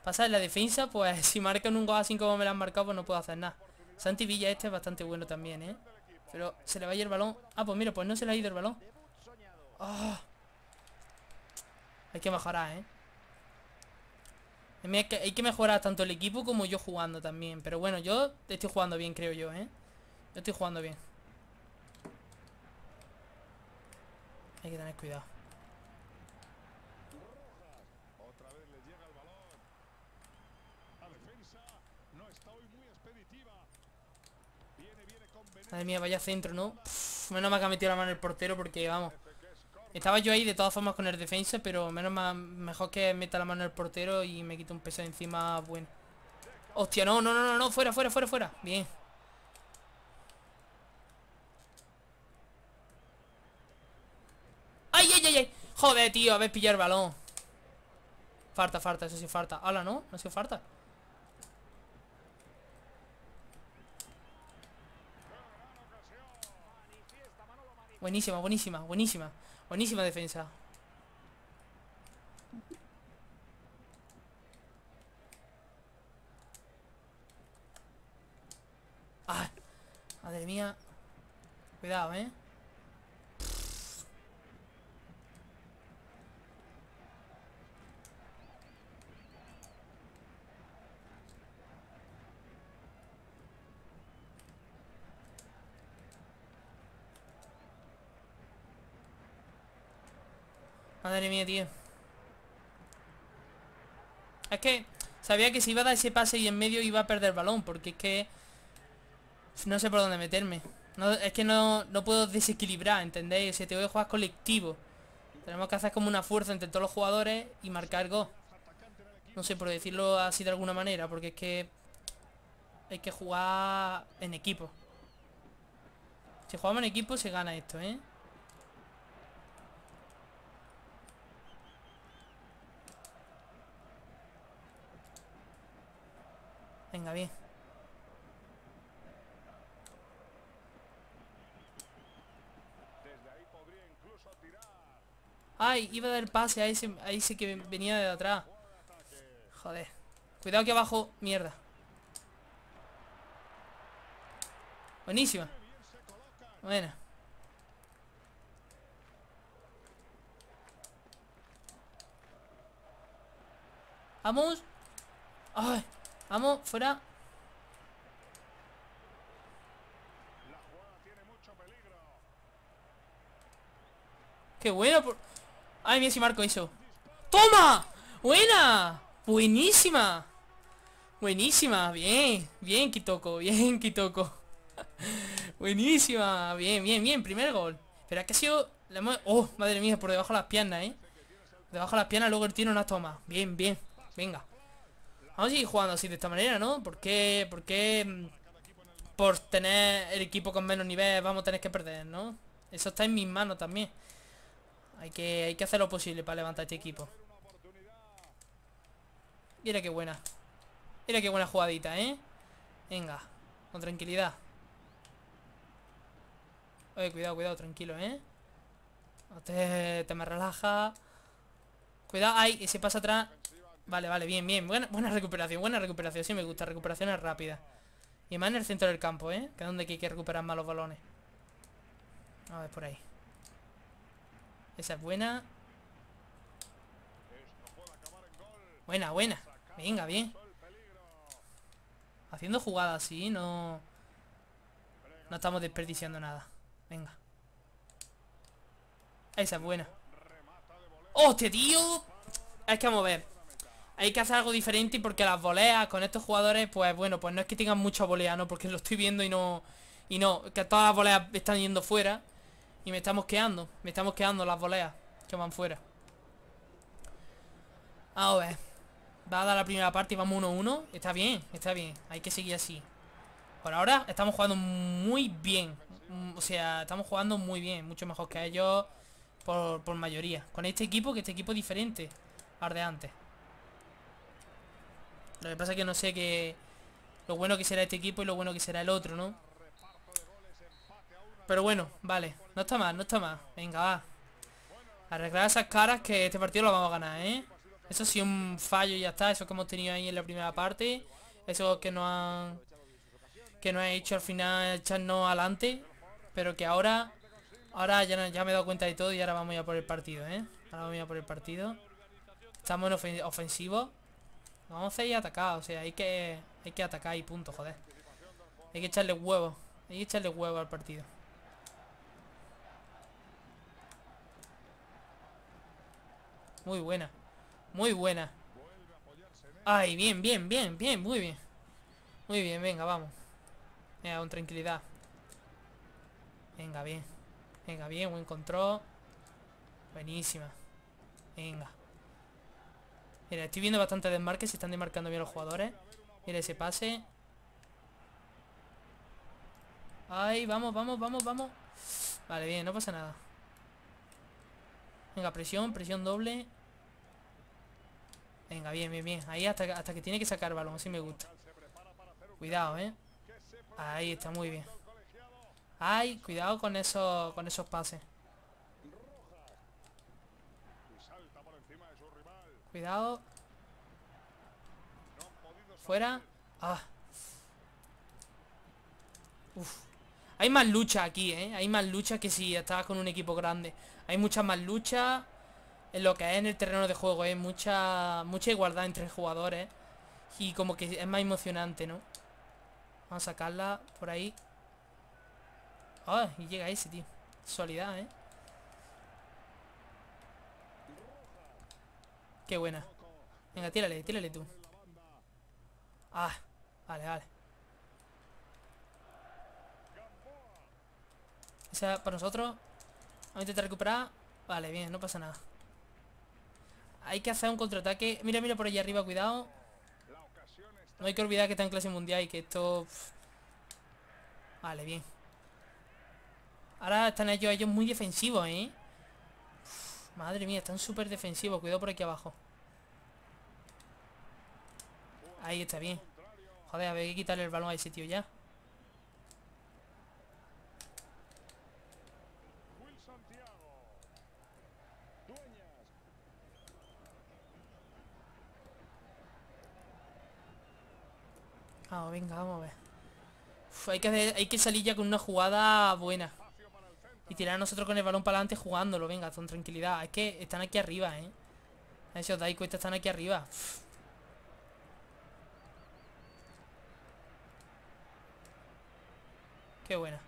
Pasa en la defensa, pues si marcan un gol así como me lo han marcado, pues no puedo hacer nada. Santi Villa este es bastante bueno también, ¿eh? Pero se le va a ir el balón. Ah, pues mira, pues no se le ha ido el balón. Ah. Hay que mejorar, ¿eh? Hay que mejorar tanto el equipo como yo jugando también. Pero bueno, yo estoy jugando bien, creo yo, ¿eh? Yo estoy jugando bien. Hay que tener cuidado. Madre mía, vaya centro, ¿no? menos mal que ha metido la mano el portero porque, vamos... Estaba yo ahí de todas formas con el defensa, pero menos mal, mejor que meta la mano el portero y me quita un peso encima bueno. Hostia, no, no, no, no, fuera, fuera, fuera, fuera. Bien. Joder, tío, ver, ver el balón Falta, falta, eso sí falta ¡Hala, no, no ha sido falta Buenísima, buenísima, buenísima Buenísima defensa ah, madre mía Cuidado, eh Madre mía, tío Es que sabía que si iba a dar ese pase y en medio iba a perder balón Porque es que no sé por dónde meterme Es que no, no puedo desequilibrar, ¿entendéis? O sea, tengo que jugar colectivo Tenemos que hacer como una fuerza entre todos los jugadores y marcar go No sé, por decirlo así de alguna manera Porque es que hay que jugar en equipo Si jugamos en equipo se gana esto, ¿eh? Venga, bien. Ay, iba a dar pase Ahí ese, que venía de atrás. Joder. Cuidado que abajo. Mierda. Buenísima. Buena. Vamos. Ay. Vamos, fuera. Qué bueno Ay, mira si Marco eso! ¡Toma! ¡Buena! ¡Buenísima! Buenísima, bien, bien Kitoko, bien Kitoko Buenísima, bien, bien, bien, primer gol Pero que ha sido... ¡Oh, madre mía! Por debajo de las piernas, ¿eh? Debajo de las piernas luego el tiro una toma Bien, bien, venga Vamos a seguir jugando así de esta manera, ¿no? ¿Por qué, por qué mm, por tener el equipo con menos nivel vamos a tener que perder, ¿no? Eso está en mis manos también. Hay que, hay que hacer lo posible para levantar este equipo. Mira qué buena. Mira qué buena jugadita, ¿eh? Venga, con tranquilidad. Oye, cuidado, cuidado, tranquilo, ¿eh? No te, te me relaja. Cuidado, ay, y se pasa atrás. Vale, vale, bien, bien. Buena, buena recuperación, buena recuperación. Sí me gusta, es rápida Y más en el centro del campo, ¿eh? Que es donde hay que recuperar más los balones. A ver, por ahí. Esa es buena. Buena, buena. Venga, bien. Haciendo jugadas así, no... No estamos desperdiciando nada. Venga. Esa es buena. ¡Hostia, tío! Hay que mover hay que hacer algo diferente porque las voleas con estos jugadores, pues bueno, pues no es que tengan mucha volea, ¿no? Porque lo estoy viendo y no... Y no, que todas las voleas están yendo fuera Y me estamos quedando Me estamos quedando las voleas que van fuera A ver Va a dar la primera parte y vamos 1-1 Está bien, está bien, hay que seguir así Por ahora estamos jugando muy bien mm, O sea, estamos jugando muy bien Mucho mejor que ellos por, por mayoría Con este equipo, que este equipo es diferente Al de antes lo que pasa es que no sé qué... Lo bueno que será este equipo y lo bueno que será el otro, ¿no? Pero bueno, vale. No está mal, no está mal. Venga, va. Arreglar esas caras que este partido lo vamos a ganar, ¿eh? Eso sí, un fallo y ya está. Eso que hemos tenido ahí en la primera parte. Eso que no han... Que no ha hecho al final echarnos adelante. Pero que ahora... Ahora ya, me he dado cuenta de todo y ahora vamos ya por el partido, ¿eh? Ahora vamos ya por el partido. Estamos en ofensivo Vamos a ir a o sea, hay que, hay que atacar y punto, joder. Hay que echarle huevo. Hay que echarle huevo al partido. Muy buena. Muy buena. Ay, bien, bien, bien, bien, muy bien. Muy bien, venga, vamos. Venga, con tranquilidad. Venga, bien. Venga, bien, buen control. Buenísima. Venga. Mira, estoy viendo bastante desmarque, se están desmarcando bien los jugadores. Mira ese pase. Ay, vamos, vamos, vamos, vamos. Vale, bien, no pasa nada. Venga, presión, presión doble. Venga, bien, bien, bien. Ahí hasta, hasta que tiene que sacar balón, así me gusta. Cuidado, ¿eh? Ahí está, muy bien. Ay, cuidado con esos, con esos pases. Cuidado. Fuera. Ah. Uf. Hay más lucha aquí, ¿eh? Hay más lucha que si estabas con un equipo grande. Hay mucha más lucha en lo que es en el terreno de juego, ¿eh? Mucha, mucha igualdad entre jugadores. Eh. Y como que es más emocionante, ¿no? Vamos a sacarla por ahí. Ah, y llega ese, tío. Solidad, ¿eh? Qué buena. Venga, tírale, tírale tú. Ah, vale, vale. O sea, para nosotros. Vamos a intentar recuperar. Vale, bien, no pasa nada. Hay que hacer un contraataque. Mira, mira por allá arriba, cuidado. No hay que olvidar que está en clase mundial y que esto... Vale, bien. Ahora están ellos, ellos muy defensivos, ¿eh? Madre mía, están súper defensivos. Cuidado por aquí abajo. Ahí está bien. Joder, hay que quitarle el balón a ese tío ya. Ah, venga, vamos a ver. hay que salir ya con una jugada buena. Y tirar a nosotros con el balón para adelante jugándolo, venga, con tranquilidad. Es que están aquí arriba, ¿eh? A si os están aquí arriba. Qué buena.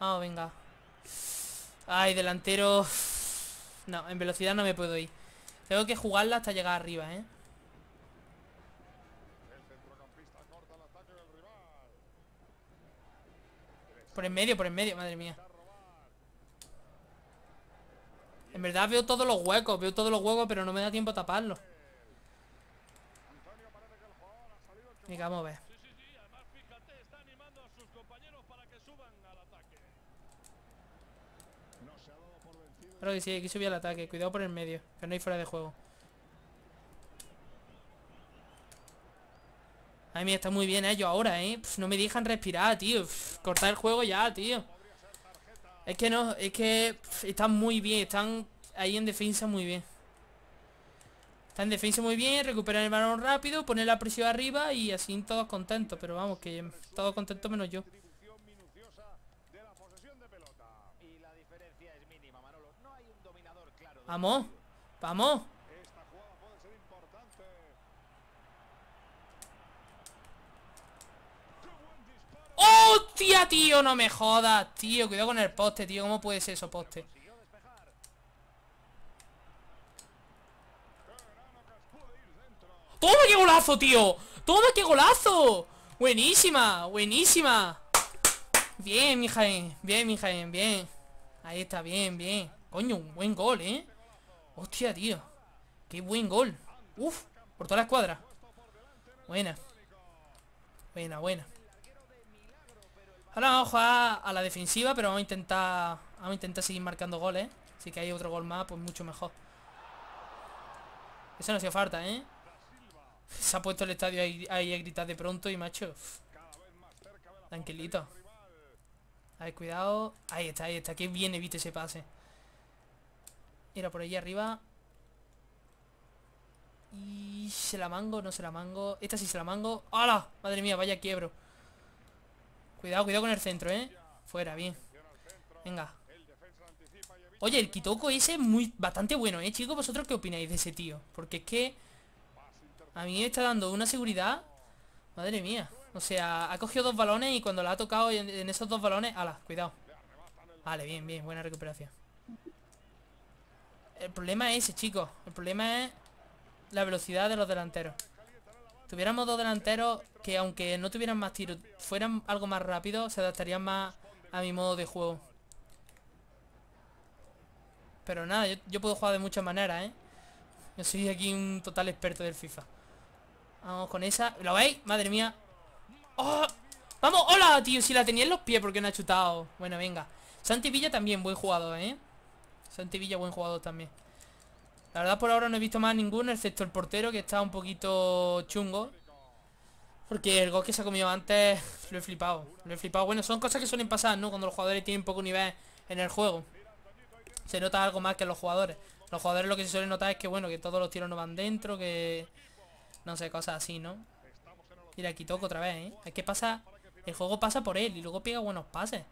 Vamos, venga. Ay, delantero. No, en velocidad no me puedo ir. Tengo que jugarla hasta llegar arriba, ¿eh? Por en medio, por en medio, madre mía. En verdad veo todos los huecos, veo todos los huecos, pero no me da tiempo a taparlo Venga, vamos a ver. Claro que sí, aquí subí al ataque. Cuidado por el medio, que no hay fuera de juego. Ay, mira, está muy bien ellos ahora, ¿eh? no me dejan respirar, tío. cortar el juego ya, tío. Es que no, es que están muy bien, están ahí en defensa muy bien. Están en defensa muy bien, recuperan el balón rápido, ponen la presión arriba y así todos contentos. Pero vamos, que todos contentos menos yo. Vamos, vamos. ¡Hostia, tío! No me jodas, tío Cuidado con el poste, tío ¿Cómo puede ser eso, poste? ¡Toma, qué golazo, tío! ¡Toma, qué golazo! ¡Buenísima! ¡Buenísima! Bien, mijaen Bien, mijaen bien Ahí está, bien, bien Coño, un buen gol, ¿eh? Hostia, tío Qué buen gol Uf, por toda la escuadra Buena Buena, buena Ahora vamos a jugar a la defensiva, pero vamos a intentar vamos a intentar seguir marcando goles. ¿eh? Si que hay otro gol más, pues mucho mejor. Eso no sido falta, ¿eh? Se ha puesto el estadio ahí, a gritar de pronto y macho. Tranquilito. A ver, cuidado. Ahí está, ahí está. Qué bien evite ese pase. Era por allí arriba. Y se la mango, no se la mango. Esta sí se la mango. ¡Hala! Madre mía, vaya quiebro. Cuidado, cuidado con el centro, ¿eh? Fuera, bien. Venga. Oye, el Kitoko ese es muy, bastante bueno, ¿eh, chicos? ¿Vosotros qué opináis de ese tío? Porque es que a mí me está dando una seguridad Madre mía O sea, ha cogido dos balones y cuando la ha tocado en, en esos dos balones Ala, cuidado Vale, bien, bien, buena recuperación El problema es ese, chicos El problema es la velocidad de los delanteros Tuviéramos dos delanteros que aunque no tuvieran más tiros, fueran algo más rápido, se adaptarían más a mi modo de juego. Pero nada, yo, puedo jugar de muchas maneras, ¿eh? Yo soy aquí un total experto del FIFA. Vamos con esa. ¿Lo veis? Madre mía. ¡Oh! ¡Vamos! ¡Hola, tío! Si la tenía en los pies, porque no ha chutado? Bueno, venga. Santi Villa también, buen jugador, ¿eh? Santi Villa, buen jugador también. La verdad por ahora no he visto más ninguno, excepto el portero que está un poquito chungo. Porque el gol que se ha comido antes lo he flipado. Lo he flipado. Bueno, son cosas que suelen pasar, ¿no? Cuando los jugadores tienen poco nivel en el juego. Se nota algo más que los jugadores. Los jugadores lo que se suele notar es que, bueno, que todos los tiros no van dentro, que... No sé, cosas así, ¿no? Mira, aquí toco otra vez, ¿eh? Es que pasa... El juego pasa por él y luego pega buenos pases.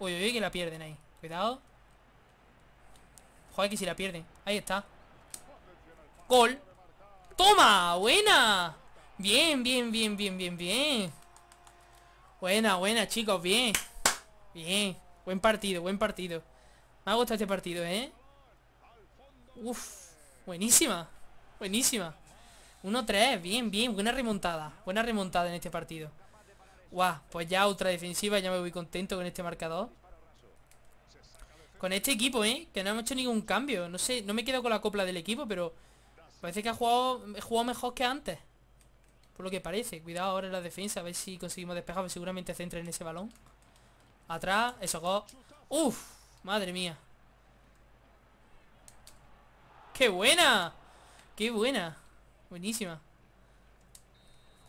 Uy, uy, que la pierden ahí. Cuidado. Joder, que si la pierden. Ahí está. Gol. ¡Toma! ¡Buena! Bien, bien, bien, bien, bien, bien. Buena, buena, chicos, bien. Bien. Buen partido, buen partido. Me ha gustado este partido, ¿eh? Uf. Buenísima. Buenísima. 1-3, bien, bien. Buena remontada. Buena remontada en este partido pues ya otra defensiva, ya me voy contento con este marcador. Con este equipo, ¿eh? Que no hemos hecho ningún cambio. No sé, no me quedo con la copla del equipo, pero parece que ha jugado, mejor que antes. Por lo que parece. Cuidado ahora en la defensa, a ver si conseguimos despejar. Seguramente centra en ese balón. Atrás, eso go. ¡Uf! Madre mía. ¡Qué buena! ¡Qué buena! Buenísima.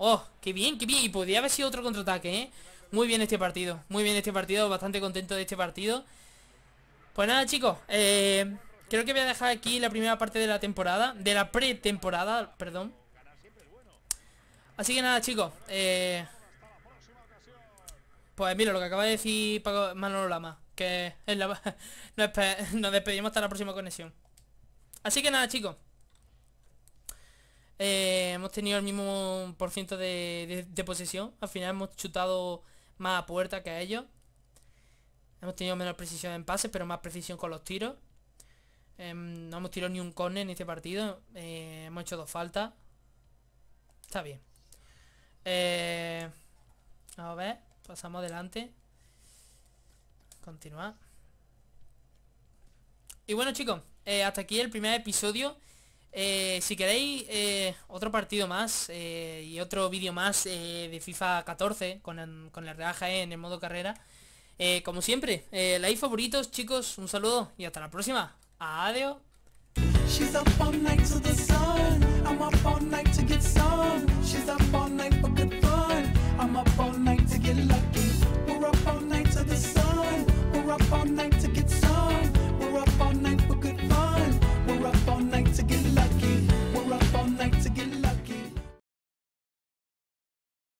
Oh, qué bien, qué bien. Y podría haber sido otro contraataque, ¿eh? Muy bien este partido. Muy bien este partido. Bastante contento de este partido. Pues nada, chicos. Eh, creo que voy a dejar aquí la primera parte de la temporada. De la pretemporada, perdón. Así que nada, chicos. Eh, pues mira, lo que acaba de decir Manolo Lama. Que nos despedimos hasta la próxima conexión. Así que nada, chicos. Eh, hemos tenido el mismo por ciento de, posesión. Al final hemos chutado más a puerta que a ellos. Hemos tenido menos precisión en pases, pero más precisión con los tiros. Em, no hemos tirado ni un cone en este partido. Eh, hemos hecho dos faltas. Está bien. Eh, a ver, pasamos adelante. Continuar. Y bueno chicos, hasta aquí el primer episodio eh, si queréis eh, otro partido más eh, y otro vídeo más de FIFA 14 con la con en el modo carrera Como siempre, like favoritos chicos, un saludo y hasta la próxima Adiós